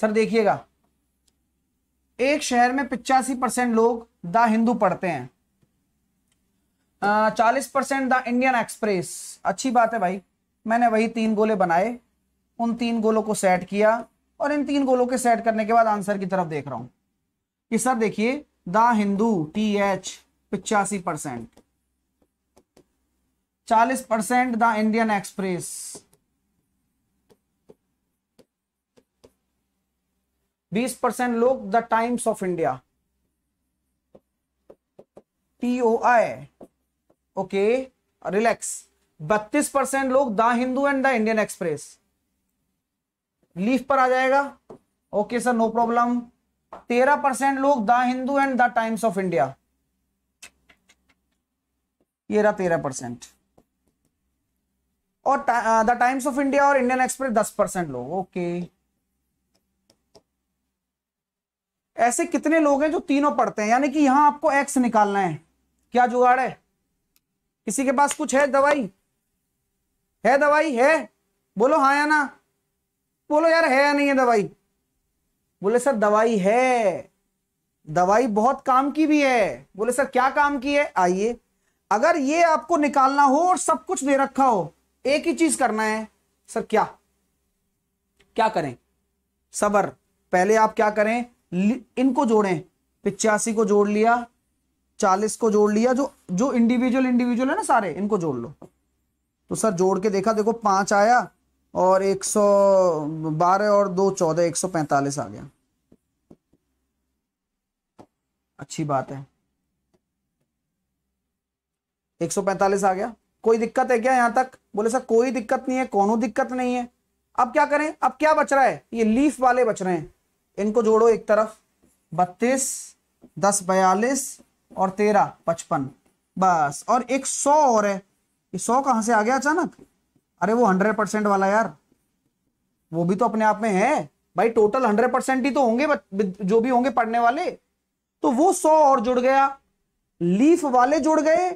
सर देखिएगा एक शहर में पिचासी परसेंट लोग द हिंदू पढ़ते हैं चालीस परसेंट द इंडियन एक्सप्रेस अच्छी बात है भाई मैंने वही तीन गोले बनाए उन तीन गोलों को सेट किया और इन तीन गोलों के सेट करने के बाद आंसर की तरफ देख रहा हूं कि सर देखिए द हिंदू टी एच पिचासी परसेंट चालीस परसेंट द इंडियन एक्सप्रेस बीस परसेंट लोग the Times of India I okay relax बत्तीस परसेंट लोग the Hindu and the Indian Express leaf पर आ जाएगा ओके सर नो प्रॉब्लम तेरह परसेंट लोग the Hindu and the Times of India ये रहा तेरह परसेंट और द टाइम्स ऑफ इंडिया और इंडियन एक्सप्रेस दस परसेंट लोग ओके okay. ऐसे कितने लोग हैं जो तीनों पढ़ते हैं यानी कि यहां आपको एक्स निकालना है क्या जुगाड़ है किसी के पास कुछ है दवाई है दवाई है बोलो हाँ या ना बोलो यार है या नहीं है दवाई बोले सर दवाई है दवाई बहुत काम की भी है बोले सर क्या काम की है आइए अगर ये आपको निकालना हो और सब कुछ दे रखा हो एक ही चीज करना है सर क्या क्या करें सबर पहले आप क्या करें इनको जोड़ें पिचासी को जोड़ लिया चालीस को जोड़ लिया जो जो इंडिविजुअल इंडिविजुअल है ना सारे इनको जोड़ लो तो सर जोड़ के देखा देखो पांच आया और एक सौ बारह और दो चौदह एक सौ पैंतालीस आ गया अच्छी बात है एक सौ पैंतालीस आ गया कोई दिक्कत है क्या यहां तक बोले सर कोई दिक्कत नहीं है कोनो दिक्कत नहीं है अब क्या करें अब क्या बच रहा है ये लीफ वाले बच रहे हैं इनको जोड़ो एक तरफ बत्तीस दस बयालीस और तेरह पचपन बस और एक सौ और है ये सौ कहाँ से आ गया अचानक अरे वो हंड्रेड परसेंट वाला यार वो भी तो अपने आप में है भाई टोटल हंड्रेड परसेंट ही तो होंगे जो भी होंगे पढ़ने वाले तो वो सौ और जुड़ गया लीफ वाले जुड़ गए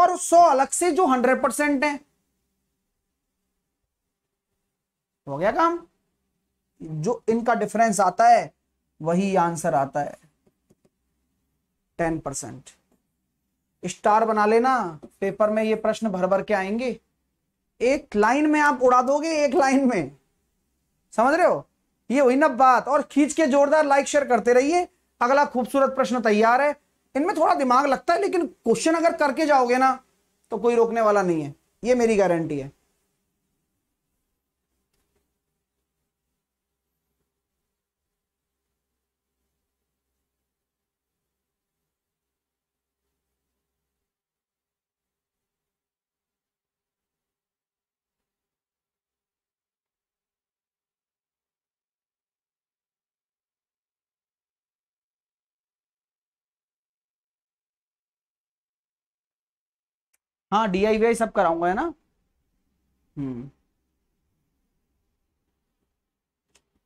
और सौ अलग से जो हंड्रेड परसेंट है हो गया काम जो इनका डिफरेंस आता है वही आंसर आता है टेन परसेंट स्टार बना लेना पेपर में ये प्रश्न भर भर के आएंगे एक लाइन में आप उड़ा दोगे एक लाइन में समझ रहे हो ये हुई ना बात और खींच के जोरदार लाइक शेयर करते रहिए अगला खूबसूरत प्रश्न तैयार है इनमें थोड़ा दिमाग लगता है लेकिन क्वेश्चन अगर करके जाओगे ना तो कोई रोकने वाला नहीं है ये मेरी गारंटी है हाँ डी आई वी आई सब कराऊंगा है ना हम्म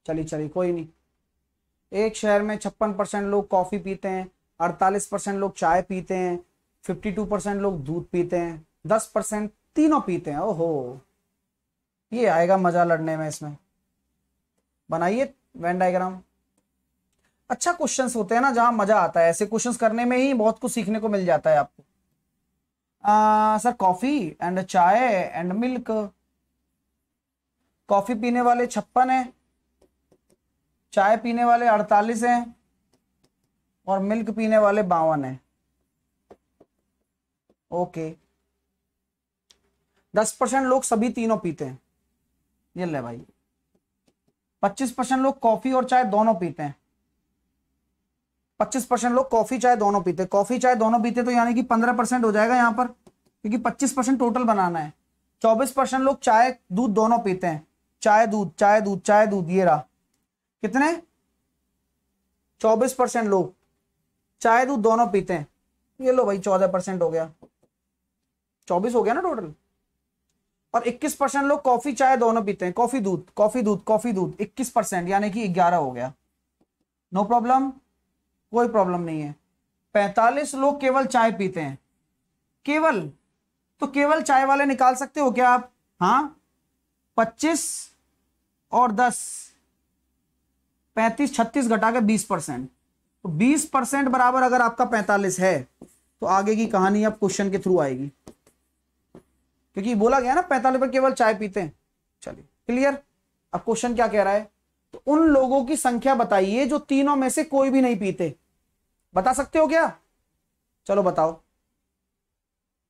चलिए चलिए कोई नहीं एक शहर में छप्पन परसेंट लोग कॉफ़ी पीते हैं अड़तालीस परसेंट लोग चाय पीते हैं फिफ्टी टू परसेंट लोग दूध पीते हैं दस परसेंट तीनों पीते हैं ओहो ये आएगा मज़ा लड़ने में इसमें बनाइए वेन डायग्राम अच्छा क्वेश्चंस होते हैं ना जहां मज़ा आता है ऐसे क्वेश्चंस करने में ही बहुत कुछ सीखने को मिल जाता है आपको sir coffee and chai and milk coffee पीने वाले छप्पन है चाय पीने वाले अड़तालीस हैं और मिल्क पीने वाले बावन है ओके दस परसेंट लोग सभी तीनों पीते हैं ये ले भाई पच्चीस परसेंट लोग कॉफी और चाय दोनों पीते हैं पच्चीस परसेंट लोग कॉफी चाय दोनों पीते कॉफी चाय दोनों पीते तो यानी कि पंद्रह परसेंट हो जाएगा यहाँ पर क्योंकि पच्चीस परसेंट टोटल बनाना है चौबीस परसेंट लोग चाय दूध दोनों पीते हैं चाय दूध चाय दूध चाय दूध ये रहा कितने चौबीस परसेंट लोग चाय दूध दोनों पीते हैं ये लो भाई चौदह परसेंट हो गया चौबीस हो गया ना टोटल और इक्कीस परसेंट लोग कॉफी चाय दोनों पीते हैं कॉफी दूध कॉफी दूध कॉफी दूध इक्कीस परसेंट यानी कि ग्यारह हो गया नो प्रॉब्लम कोई प्रॉब्लम नहीं है पैंतालीस लोग केवल चाय पीते हैं केवल तो केवल चाय वाले निकाल सकते हो क्या आप हाँ पच्चीस और दस पैंतीस छत्तीस घटा के बीस परसेंट तो बीस परसेंट बराबर अगर आपका पैंतालीस है तो आगे की कहानी अब क्वेश्चन के थ्रू आएगी क्योंकि बोला गया ना पैंतालीस पर केवल चाय पीते हैं चलिए क्लियर अब क्वेश्चन क्या कह रहा है उन लोगों की संख्या बताइए जो तीनों में से कोई भी नहीं पीते बता सकते हो क्या चलो बताओ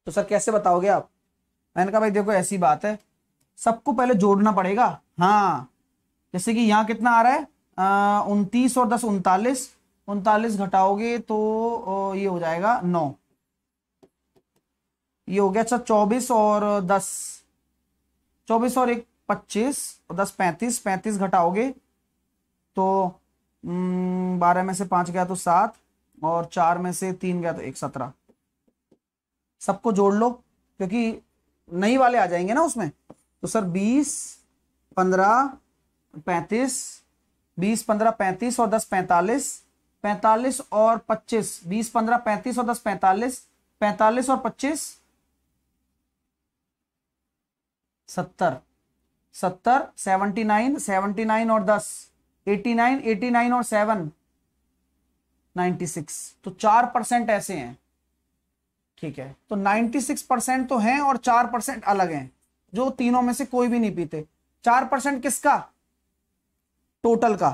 तो सर कैसे बताओगे आप मैंने कहा भाई देखो ऐसी बात है सबको पहले जोड़ना पड़ेगा हाँ जैसे कि यहां कितना आ रहा है उनतीस और दस उनतालीस उनतालीस घटाओगे तो ये हो जाएगा नौ ये हो गया अच्छा चौबीस और दस चौबीस और एक पच्चीस और दस पैंतीस पैंतीस घटाओगे तो हम्म, बारह में से पांच गया तो सात और चार में से तीन गया तो एक सत्रह सबको जोड़ लो क्योंकि नई वाले आ जाएंगे ना उसमें तो सर बीस पंद्रह पैंतीस बीस पंद्रह पैंतीस और दस पैंतालीस पैंतालीस और पच्चीस बीस पंद्रह पैंतीस और दस पैंतालीस पैंतालीस और पच्चीस सत्तर सत्तर सेवेंटी नाइन सेवेंटी नाइन और दस एटी नाइन एटी नाइन और सेवन नाइनटी सिक्स तो चार परसेंट ऐसे हैं ठीक है तो सिक्स परसेंट तो हैं और चार परसेंट अलग हैं जो तीनों में से कोई भी नहीं पीते चार परसेंट किसका टोटल का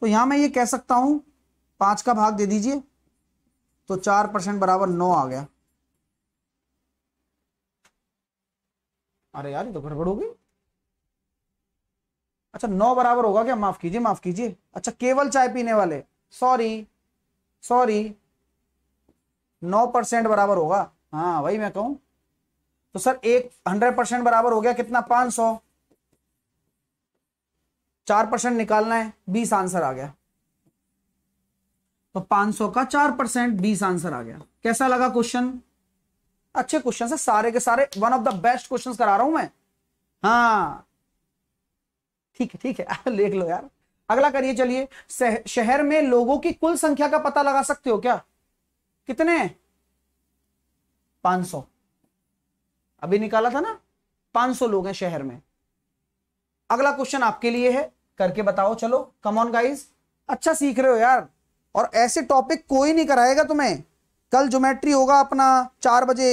तो यहां मैं ये कह सकता हूं पांच का भाग दे दीजिए तो चार परसेंट बराबर नौ आ गया अरे यार ये तो गड़बड़ हो गई अच्छा नौ बराबर होगा क्या माफ कीजिए माफ कीजिए अच्छा केवल चाय पीने वाले सॉरी सॉरी नौ परसेंट बराबर होगा हाँ वही मैं कहूं तो सर एक हंड्रेड परसेंट बराबर हो गया कितना पांच सौ चार परसेंट निकालना है बीस आंसर आ गया तो पांच सौ का चार परसेंट बीस आंसर आ गया कैसा लगा क्वेश्चन अच्छे क्वेश्चन सारे के सारे one of the best question करा रहा हूं मैं हाँ ठीक है ठीक है देख लो यार अगला करिए चलिए शहर में लोगों की कुल संख्या का पता लगा सकते हो क्या कितने पांच सौ अभी निकाला था ना पांच सौ लोग हैं शहर में अगला क्वेश्चन आपके लिए है करके बताओ चलो कम ऑन गाइज अच्छा सीख रहे हो यार और ऐसे टॉपिक कोई नहीं कराएगा तुम्हें कल ज्योमेट्री होगा अपना चार बजे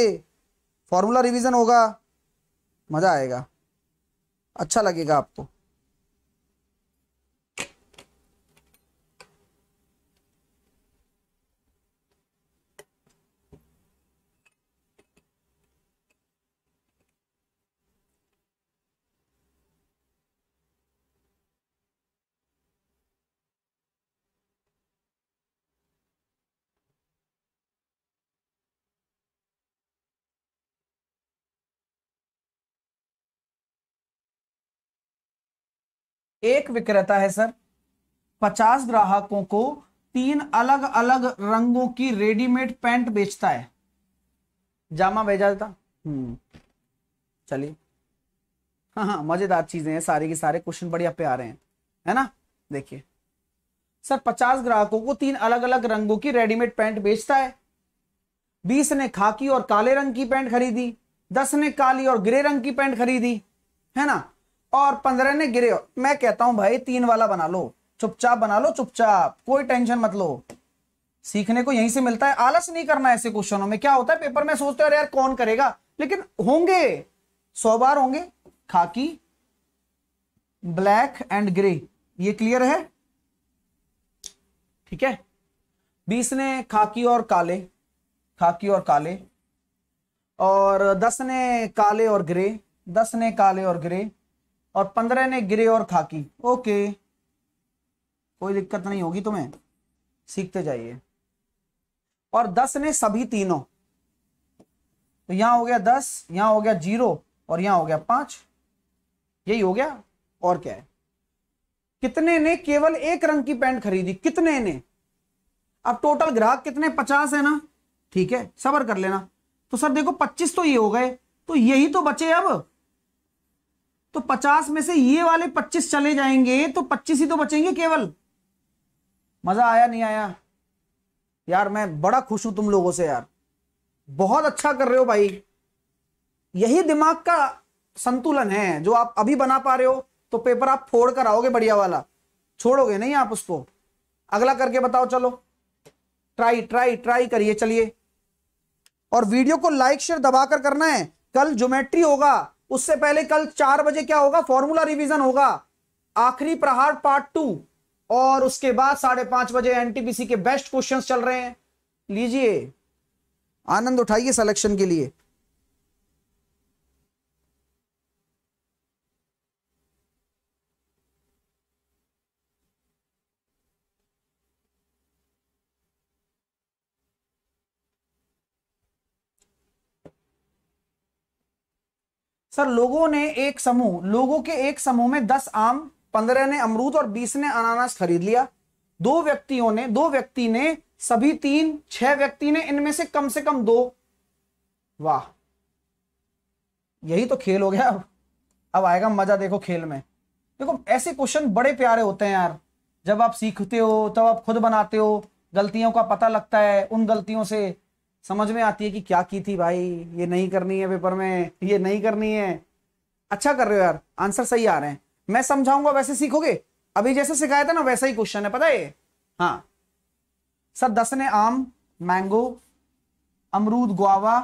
फॉर्मूला रिवीजन होगा मजा आएगा अच्छा लगेगा आपको एक विक्रेता है सर पचास ग्राहकों को तीन अलग अलग रंगों की रेडीमेड पैंट बेचता है जामा भेजा देता हम्म चलिए हाँ हाँ मजेदार चीजें हैं सारे के सारे क्वेश्चन बढ़िया पे आ रहे हैं है ना देखिए सर पचास ग्राहकों को तीन अलग अलग रंगों की रेडीमेड पैंट बेचता है बीस ने खाकी और काले रंग की पैंट खरीदी दस ने काली और ग्रे रंग की पैंट खरीदी है ना और पंद्रह ने गिरे मैं कहता हूं भाई तीन वाला बना लो चुपचाप बना लो चुपचाप कोई टेंशन मत लो सीखने को यहीं से मिलता है आलस नहीं करना ऐसे क्वेश्चनों में क्या होता है पेपर में सोचते हो यार कौन करेगा लेकिन होंगे सौ बार होंगे खाकी ब्लैक एंड ग्रे ये क्लियर है ठीक है बीस ने खाकी और काले खाकी और काले और दस ने काले और ग्रे दस ने काले और ग्रे और पंद्रह ने ग्रे और खाकी ओके कोई दिक्कत नहीं होगी तुम्हें सीखते जाइए और दस ने सभी तीनों तो यहां हो गया दस यहां हो गया जीरो और यहां हो गया पांच यही हो गया और क्या है कितने ने केवल एक रंग की पैंट खरीदी कितने ने अब टोटल ग्राहक कितने पचास है ना ठीक है सबर कर लेना तो सर देखो पच्चीस तो ये हो गए तो यही तो बचे अब तो पचास में से ये वाले पच्चीस चले जाएंगे तो पच्चीस ही तो बचेंगे केवल मजा आया नहीं आया यार मैं बड़ा खुश हूं तुम लोगों से यार बहुत अच्छा कर रहे हो भाई यही दिमाग का संतुलन है जो आप अभी बना पा रहे हो तो पेपर आप फोड़ कर आओगे बढ़िया वाला छोड़ोगे नहीं आप उसको अगला करके बताओ चलो ट्राई ट्राई ट्राई करिए चलिए और वीडियो को लाइक शेयर दबाकर करना है कल ज्योमेट्री होगा उससे पहले कल चार बजे क्या होगा फॉर्मूला रिवीजन होगा आखिरी प्रहार पार्ट टू और उसके बाद साढ़े पांच बजे एनटीपीसी के बेस्ट क्वेश्चंस चल रहे हैं लीजिए आनंद उठाइए सिलेक्शन के लिए सर लोगों ने एक समूह लोगों के एक समूह में दस आम पंद्रह ने अमरूद और बीस ने अनानास खरीद लिया दो व्यक्तियों ने दो व्यक्ति ने सभी तीन छह व्यक्ति ने इनमें से कम से कम दो वाह यही तो खेल हो गया अब अब आएगा मजा देखो खेल में देखो ऐसे क्वेश्चन बड़े प्यारे होते हैं यार जब आप सीखते हो तब आप खुद बनाते हो गलतियों का पता लगता है उन गलतियों से समझ में आती है कि क्या की थी भाई ये नहीं करनी है पेपर में ये नहीं करनी है अच्छा कर रहे हो यार आंसर सही आ रहे हैं मैं समझाऊंगा वैसे सीखोगे अभी जैसे सिखाया था ना वैसा ही क्वेश्चन है पता है हाँ सर दस ने आम मैंगो अमरूद गुआवा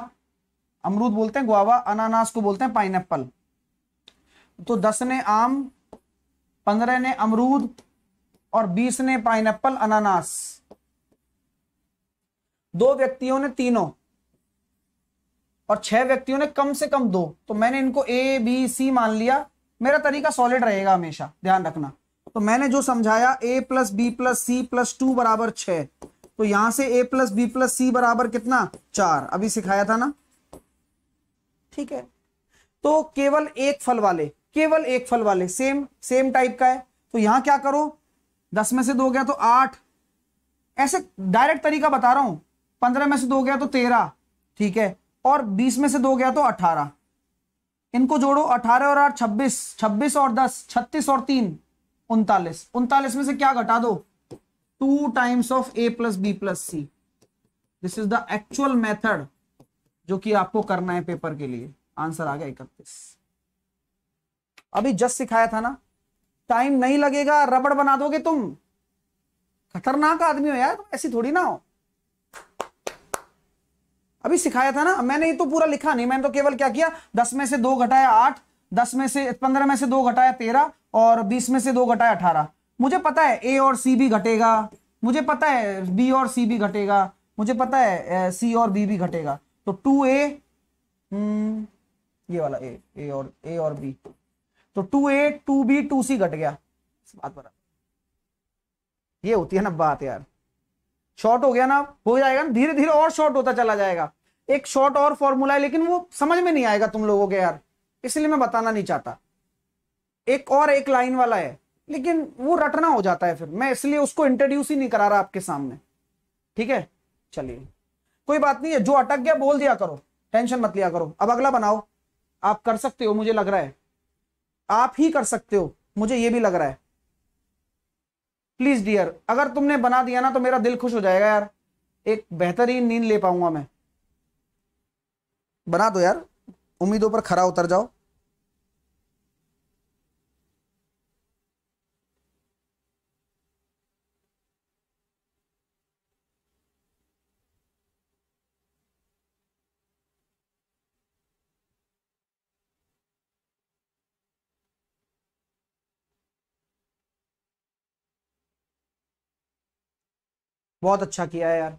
अमरूद बोलते हैं गुआवा अनानास को बोलते हैं पाइन तो दस ने आम पंद्रह ने अमरूद और बीस ने पाइन अनानास दो व्यक्तियों ने तीनों और छह व्यक्तियों ने कम से कम दो तो मैंने इनको ए बी सी मान लिया मेरा तरीका सॉलिड रहेगा हमेशा ध्यान रखना तो मैंने जो समझाया A plus B plus C plus two बराबर छ तो यहां से A plus B plus C बराबर कितना चार अभी सिखाया था ना ठीक है तो केवल एक फल वाले केवल एक फल वाले सेम सेम टाइप का है तो यहां क्या करो दस में से दो गया तो आठ ऐसे डायरेक्ट तरीका बता रहा हूं पंद्रह में से दो गया तो तेरह ठीक है और बीस में से दो गया तो अठारह इनको जोड़ो अठारह और आठ छब्बीस छब्बीस और दस छत्तीस और तीन उनतालीस उनतालीस में से क्या घटा दो two times of A plus B plus C this is the actual method जो कि आपको करना है पेपर के लिए आंसर आ गया इकतीस अभी जस्ट सिखाया था ना टाइम नहीं लगेगा रबड़ बना दोगे तुम खतरनाक आदमी हो यार तुम ऐसी थोड़ी ना हो अभी सिखाया था ना मैंने ये तो पूरा लिखा नहीं मैंने तो केवल क्या किया दस में से दो घटाया आठ दस में से पंद्रह में से दो घटाया तेरह और बीस में से दो घटाया अठारह मुझे पता है ए और सी भी घटेगा मुझे पता है बी और सी भी घटेगा मुझे पता है सी और बी भी घटेगा तो टू ए हम्म, ये वाला ए ए और ए और बी तो two A two B two C घट गया इस बात पर ये होती है ना बात यार शॉर्ट हो गया ना हो जाएगा ना धीरे धीरे और शॉर्ट होता चला जाएगा एक शॉर्ट और फॉर्मूला है लेकिन वो समझ में नहीं आएगा तुम लोगों के यार इसलिए मैं बताना नहीं चाहता एक और एक लाइन वाला है लेकिन वो रटना हो जाता है फिर मैं इसलिए उसको इंट्रोड्यूस ही नहीं करा रहा आपके सामने ठीक है चलिए कोई बात नहीं है जो अटक गया बोल दिया करो टेंशन मत लिया करो अब अगला बनाओ आप कर सकते हो मुझे लग रहा है आप ही कर सकते हो मुझे ये भी लग रहा है प्लीज डियर अगर तुमने बना दिया ना तो मेरा दिल खुश हो जाएगा यार एक बेहतरीन नींद ले पाऊंगा मैं बना दो यार उम्मीदों पर खरा उतर जाओ बहुत अच्छा किया है यार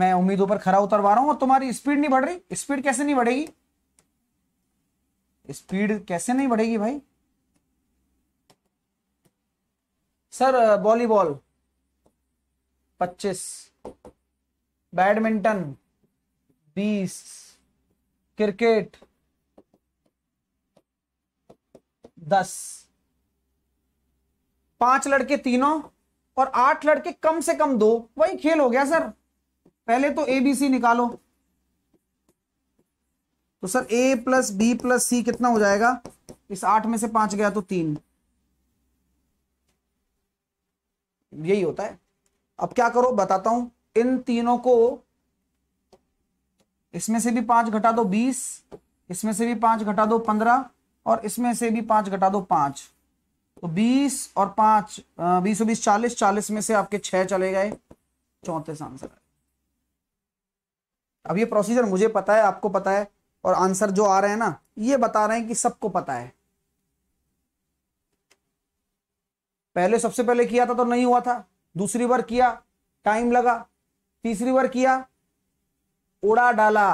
मैं उम्मीदों पर खरा उतरवा रहा हूं और तुम्हारी स्पीड नहीं बढ़ रही स्पीड कैसे नहीं बढ़ेगी स्पीड कैसे नहीं बढ़ेगी भाई सर वॉलीबॉल पच्चीस बैडमिंटन बीस क्रिकेट दस पांच लड़के तीनों और आठ लड़के कम से कम दो वही खेल हो गया सर पहले तो एबीसी निकालो तो sir A plus B plus C कितना हो जाएगा इस आठ में से पांच गया तो तीन यही होता है अब क्या करो बताता हूं इन तीनों को इसमें से भी पांच घटा दो बीस इसमें से भी पांच घटा दो पंद्रह और इसमें से भी पांच घटा दो पांच तो 20 और 5 बीस और बीस चालीस चालीस में से आपके छह चले गए चौंतीस आंसर अब ये प्रोसीजर मुझे पता है आपको पता है और आंसर जो आ रहे हैं ना ये बता रहे हैं कि सबको पता है पहले सबसे पहले किया था तो नहीं हुआ था दूसरी बार किया टाइम लगा तीसरी बार किया उड़ा डाला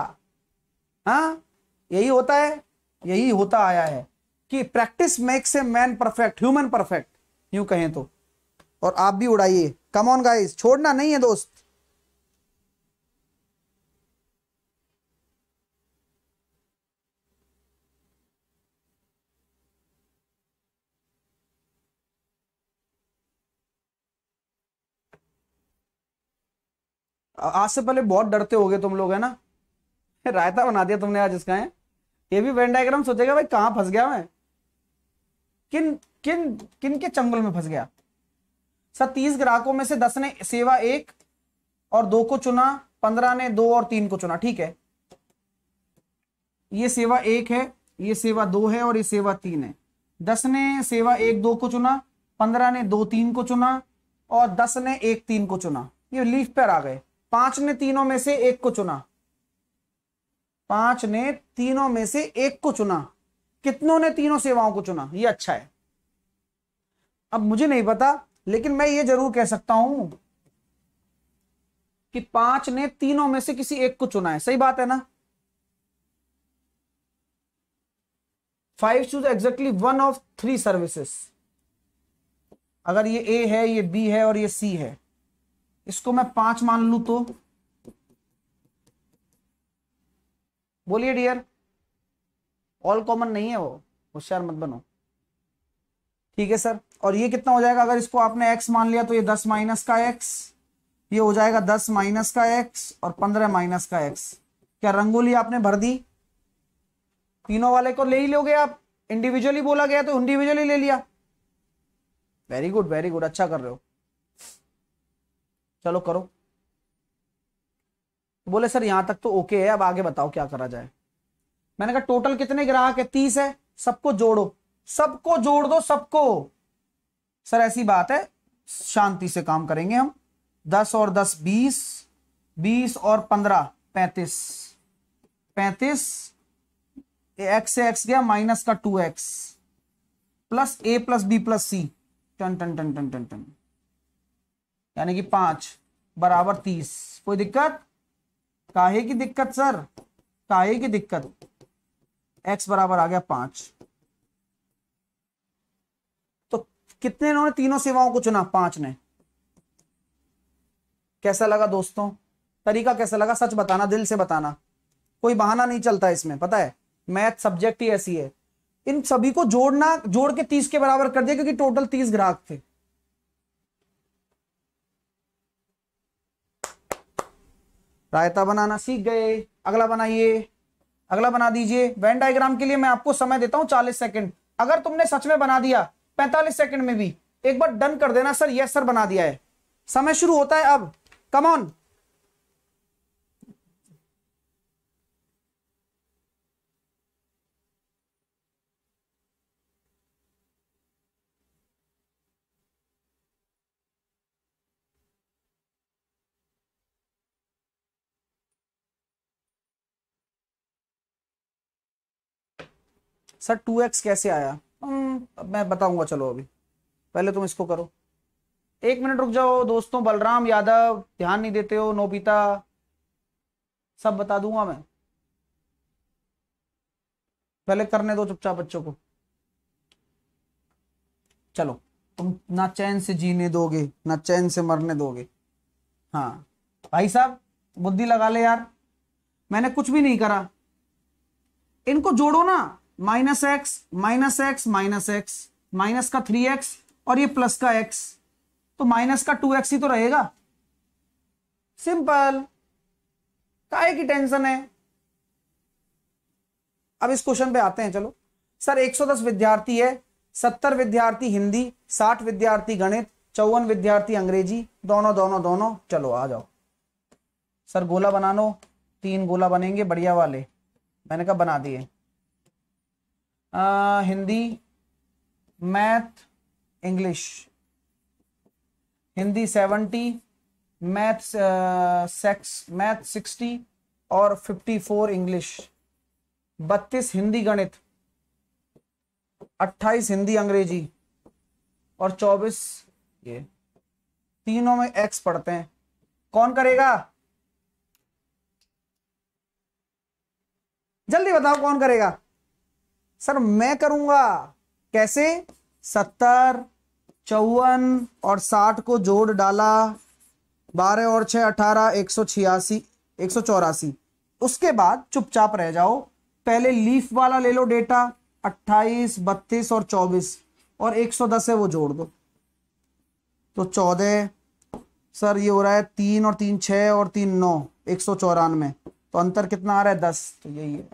हाँ यही होता है यही होता आया है कि practice makes a man perfect human perfect यूं कहें तो और आप भी उड़ाइए कम ऑन गाइस छोड़ना नहीं है दोस्त आज से पहले बहुत डरते गए तुम लोग है ना रायता बना दिया तुमने आज इसका है ये भी वेन डायग्राम सोचेगा भाई कहां फंस गया मैं किन किन किन के चंगुल में फंस गया सर तीस ग्राहकों में से दस ने सेवा एक और दो को चुना पंद्रह ने दो और तीन को चुना ठीक है ये सेवा एक है ये सेवा दो है और ये सेवा तीन है दस ने सेवा एक दो को चुना पंद्रह ने दो तीन को चुना और दस ने एक तीन को चुना ये लीफ पर आ गए पांच ने तीनों में से एक को चुना पांच ने तीनों में से एक को चुना कितनों ने तीनों सेवाओं को चुना ये अच्छा है अब मुझे नहीं पता लेकिन मैं ये जरूर कह सकता हूं कि पांच ने तीनों में से किसी एक को चुना है सही बात है ना five choose exactly one of three services अगर ये ए है ये बी है और ये सी है इसको मैं पांच मान लू तो बोलिए डियर ऑल कॉमन नहीं है वो होशियार मत बनो ठीक है सर और ये कितना हो जाएगा अगर इसको आपने एक्स मान लिया तो ये दस माइनस का एक्स ये हो जाएगा दस माइनस का एक्स और पंद्रह माइनस का एक्स क्या रंगोली आपने भर दी तीनों वाले को ले ही लोगे आप इंडिविजुअली बोला गया तो इंडिविजुअली ले लिया वेरी गुड वेरी गुड अच्छा कर रहे हो चलो करो बोले सर यहां तक तो ओके है अब आगे बताओ क्या करा जाए मैंने कहा टोटल कितने ग्राहक है तीस है सबको जोड़ो सबको जोड़ दो सबको सर ऐसी बात है शांति से काम करेंगे हम दस और दस बीस बीस और पंद्रह पैंतीस पैंतीस एक्स से एक्स गया माइनस का two X plus A plus B plus C टन टन टन टन टन टन यानी कि पांच बराबर तीस कोई दिक्कत काहे की दिक्कत सर काहे की दिक्कत एक्स बराबर आ गया पांच तो कितने इन्होंने तीनों सेवाओं को चुना पांच ने कैसा लगा दोस्तों तरीका कैसा लगा सच बताना दिल से बताना कोई बहाना नहीं चलता इसमें पता है मैथ सब्जेक्ट ही ऐसी है इन सभी को जोड़ना जोड़ के तीस के बराबर कर दिया क्योंकि टोटल तीस ग्राहक थे रायता बनाना सीख गए अगला बनाइए अगला बना दीजिए वेन डायग्राम के लिए मैं आपको समय देता हूं चालीस सेकंड अगर तुमने सच में बना दिया पैंतालीस सेकंड में भी एक बार डन कर देना सर यस सर बना दिया है समय शुरू होता है अब कमॉन सर टू एक्स कैसे आया मैं बताऊंगा चलो अभी पहले तुम इसको करो एक मिनट रुक जाओ दोस्तों बलराम यादव ध्यान नहीं देते हो नोबिता सब बता दूंगा मैं पहले करने दो चुपचाप बच्चों को चलो तुम ना चैन से जीने दोगे ना चैन से मरने दोगे हाँ भाई साहब बुद्धि लगा ले यार मैंने कुछ भी नहीं करा इनको जोड़ो ना minus X minus X minus X minus का थ्री एक्स और ये प्लस का एक्स तो माइनस का टू एक्स ही तो रहेगा सिंपल काय की टेंशन है अब इस क्वेश्चन पे आते हैं चलो सर 110 विद्यार्थी है 70 विद्यार्थी हिंदी 60 विद्यार्थी गणित चौवन विद्यार्थी अंग्रेजी दोनों दोनों दोनों चलो आ जाओ सर गोला बना लो तीन गोला बनेंगे बढ़िया वाले मैंने कहा बना दिए Hindi math English Hindi seventy math सेक्स मैथ सिक्सटी और फिफ्टी फोर इंग्लिश बत्तीस हिंदी गणित अट्ठाईस हिंदी अंग्रेजी और चौबीस ये तीनों में एक्स पढ़ते हैं कौन करेगा जल्दी बताओ कौन करेगा सर मैं करूंगा कैसे सत्तर चौवन और साठ को जोड़ डाला बारह और छह अठारह एक सौ छियासी एक सौ चौरासी उसके बाद चुपचाप रह जाओ पहले लीफ वाला ले लो डेटा अट्ठाईस बत्तीस और चौबीस और एक सौ दस है वो जोड़ दो तो चौदह सर ये हो रहा है तीन और तीन छः और तीन नौ एक सौ चौरानवे तो अंतर कितना आ रहा है दस तो यही है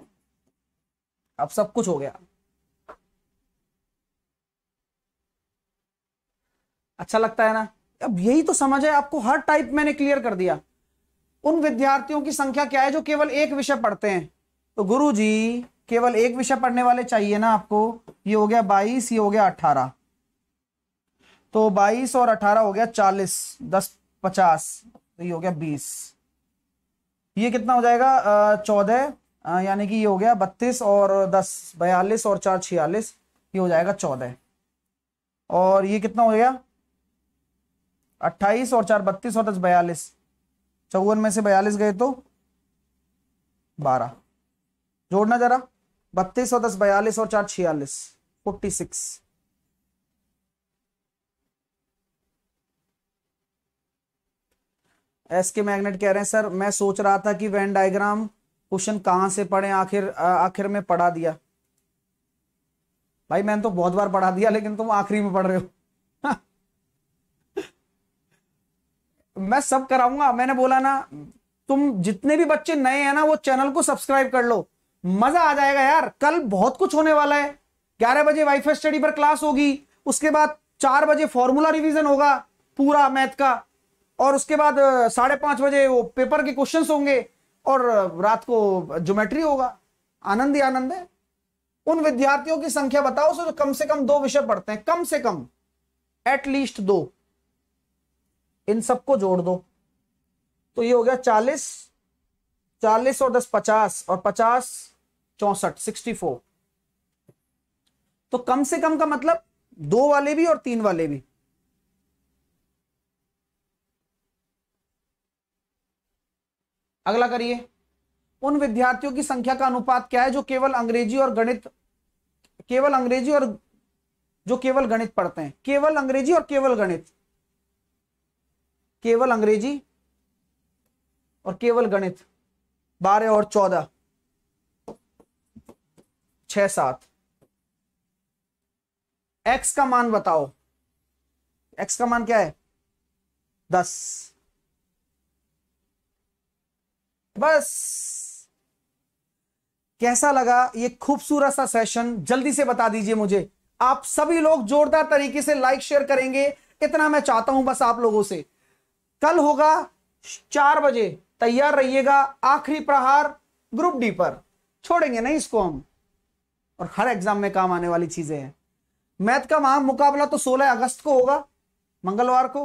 अब सब कुछ हो गया अच्छा लगता है ना अब यही तो समझ है आपको हर टाइप मैंने क्लियर कर दिया उन विद्यार्थियों की संख्या क्या है जो केवल एक विषय पढ़ते हैं तो गुरु जी केवल एक विषय पढ़ने वाले चाहिए ना आपको ये हो गया बाईस ये हो गया अट्ठारह तो बाईस और अठारह हो गया चालीस दस पचास तो ये हो गया बीस ये कितना हो जाएगा चौदह यानी कि ये हो गया बत्तीस और दस बयालीस और चार छियालीस ये हो जाएगा चौदह और ये कितना हो गया अट्ठाईस और चार बत्तीस और दस बयालीस चौवन में से बयालीस गए तो बारह जोड़ना जरा बत्तीस और दस बयालीस और चार छियालीस फोर्टी सिक्स एस के मैग्नेट कह रहे हैं सर मैं सोच रहा था कि वेन डायग्राम क्वेश्चन कहां से पढ़े आखिर आखिर में पढ़ा दिया भाई मैंने तो बहुत बार पढ़ा दिया लेकिन तुम आखिरी में पढ़ रहे हो मैं सब कराऊंगा मैंने बोला ना तुम जितने भी बच्चे नए हैं ना वो चैनल को सब्सक्राइब कर लो मजा आ जाएगा यार कल बहुत कुछ होने वाला है ग्यारह बजे वाईफाई स्टडी पर क्लास होगी उसके बाद चार बजे फॉर्मूला रिवीजन होगा पूरा मैथ का और उसके बाद साढ़े पांच बजे वो पेपर के क्वेश्चंस होंगे और रात को ज्योमेट्री होगा आनंद ही आनंद है उन विद्यार्थियों की संख्या बताओ जो कम से कम दो विषय पढ़ते हैं कम से कम एटलीस्ट दो इन सबको जोड़ दो तो ये हो गया चालीस चालीस और दस पचास और पचास चौसठ सिक्सटी फोर तो कम से कम का मतलब दो वाले भी और तीन वाले भी अगला करिए उन विद्यार्थियों की संख्या का अनुपात क्या है जो केवल अंग्रेजी और गणित केवल अंग्रेजी और जो केवल गणित पढ़ते हैं केवल अंग्रेजी और केवल गणित केवल अंग्रेजी और केवल गणित बारह और चौदह छह सात एक्स का मान बताओ एक्स का मान क्या है दस बस कैसा लगा ये खूबसूरत सा सेशन जल्दी से बता दीजिए मुझे आप सभी लोग जोरदार तरीके से लाइक शेयर करेंगे इतना मैं चाहता हूं बस आप लोगों से कल होगा चार बजे तैयार रहिएगा आखिरी प्रहार ग्रुप डी पर छोड़ेंगे नहीं इसको हम और हर एग्जाम में काम आने वाली चीजें हैं मैथ का महा मुकाबला तो 16 अगस्त को होगा मंगलवार को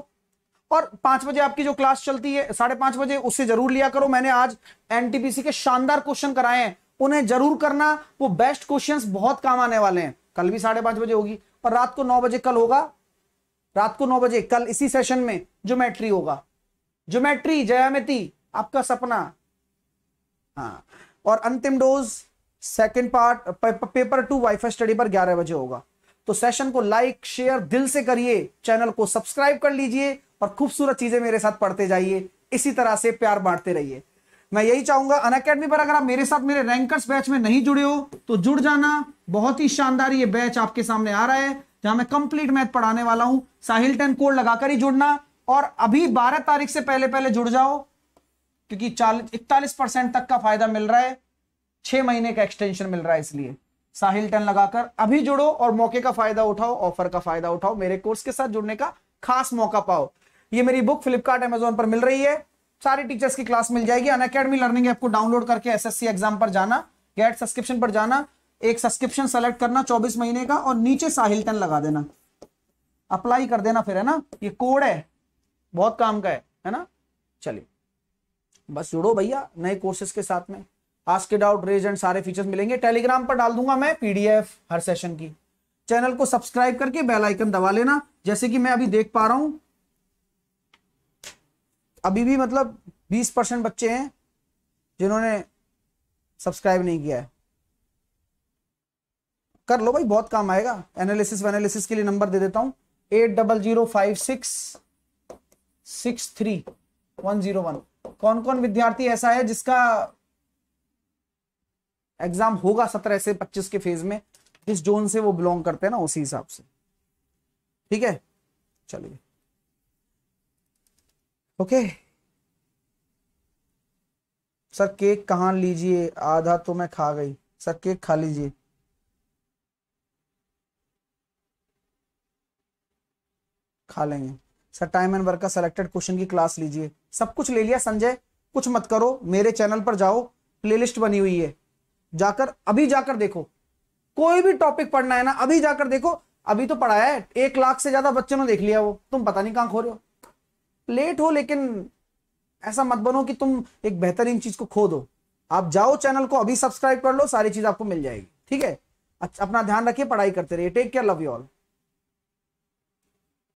और पांच बजे आपकी जो क्लास चलती है साढ़े पांच बजे उससे जरूर लिया करो मैंने आज एनटीपीसी के शानदार क्वेश्चन कराए हैं उन्हें जरूर करना वो बेस्ट क्वेश्चन बहुत काम आने वाले हैं कल भी साढ़े पांच बजे होगी और रात को नौ बजे कल होगा रात को नौ बजे कल इसी सेशन में ज्योमेट्री होगा ज्योमेट्री जयामिति आपका सपना हाँ और अंतिम dose second part paper two wifi study पर ग्यारह बजे होगा तो सेशन को लाइक शेयर दिल से करिए चैनल को सब्सक्राइब कर लीजिए और खूबसूरत चीजें मेरे साथ पढ़ते जाइए इसी तरह से प्यार बांटते रहिए मैं यही चाहूंगा अन अकेडमी पर अगर आप मेरे साथ मेरे रैंकर्स बैच में नहीं जुड़े हो तो जुड़ जाना बहुत ही शानदार ये बैच आपके सामने आ रहा है जहां मैं कंप्लीट मैथ पढ़ाने वाला हूं साहिल टेन कोड लगाकर ही जुड़ना और अभी 12 तारीख से पहले पहले जुड़ जाओ क्योंकि इकतालीस परसेंट तक का फायदा मिल रहा है छह महीने का एक्सटेंशन मिल रहा है इसलिए साहिल टेन लगाकर अभी जुड़ो और मौके का फायदा उठाओ ऑफर का फायदा उठाओ मेरे कोर्स के साथ जुड़ने का खास मौका पाओ ये मेरी बुक फ्लिपकार्ट एमेजोन पर मिल रही है सारी टीचर्स की क्लास मिल जाएगी अन अकेडमी लर्निंग ऐप को डाउनलोड करके एसएससी एग्जाम पर जाना गेट सब्सक्रिप्शन पर जाना एक सब्सक्रिप्शन सेलेक्ट करना 24 महीने का और नीचे साहिल टन लगा देना अप्लाई कर देना फिर है ना ये कोड है बहुत काम का है है ना चलिए बस जुड़ो भैया नए कोर्सेज के साथ में आज के डाउट रेज एंड सारे फीचर्स मिलेंगे टेलीग्राम पर डाल दूंगा मैं पीडीएफ हर सेशन की चैनल को सब्सक्राइब करके बेल आइकन दबा लेना जैसे कि मैं अभी देख पा रहा हूं अभी भी मतलब बीस परसेंट बच्चे हैं जिन्होंने सब्सक्राइब नहीं किया है कर लो भाई बहुत काम आएगा एनालिसिस वेनालिसिस के लिए नंबर दे देता हूं eight double zero five six six three one zero one कौन कौन विद्यार्थी ऐसा है जिसका एग्जाम होगा सत्रह से पच्चीस के फेज में जिस जोन से वो बिलोंग करते हैं ना उसी हिसाब से ठीक है चलिए ओके सर केक कहाँ लीजिए आधा तो मैं खा गई सर केक खा लीजिए खा लेंगे सर टाइम एंड वर्क का सिलेक्टेड क्वेश्चन की क्लास लीजिए सब कुछ ले लिया संजय कुछ मत करो मेरे चैनल पर जाओ प्लेलिस्ट बनी हुई है जाकर अभी जाकर देखो कोई भी टॉपिक पढ़ना है ना अभी जाकर देखो अभी तो पढ़ाया है एक लाख से ज्यादा बच्चों ने देख लिया वो तुम पता नहीं कहां खो रहे हो लेट हो लेकिन ऐसा मत बनो कि तुम एक बेहतरीन चीज को खो दो आप जाओ चैनल को अभी सब्सक्राइब कर लो सारी चीज आपको मिल जाएगी ठीक है अच्छा अपना ध्यान रखिए पढ़ाई करते रहिए take care love you all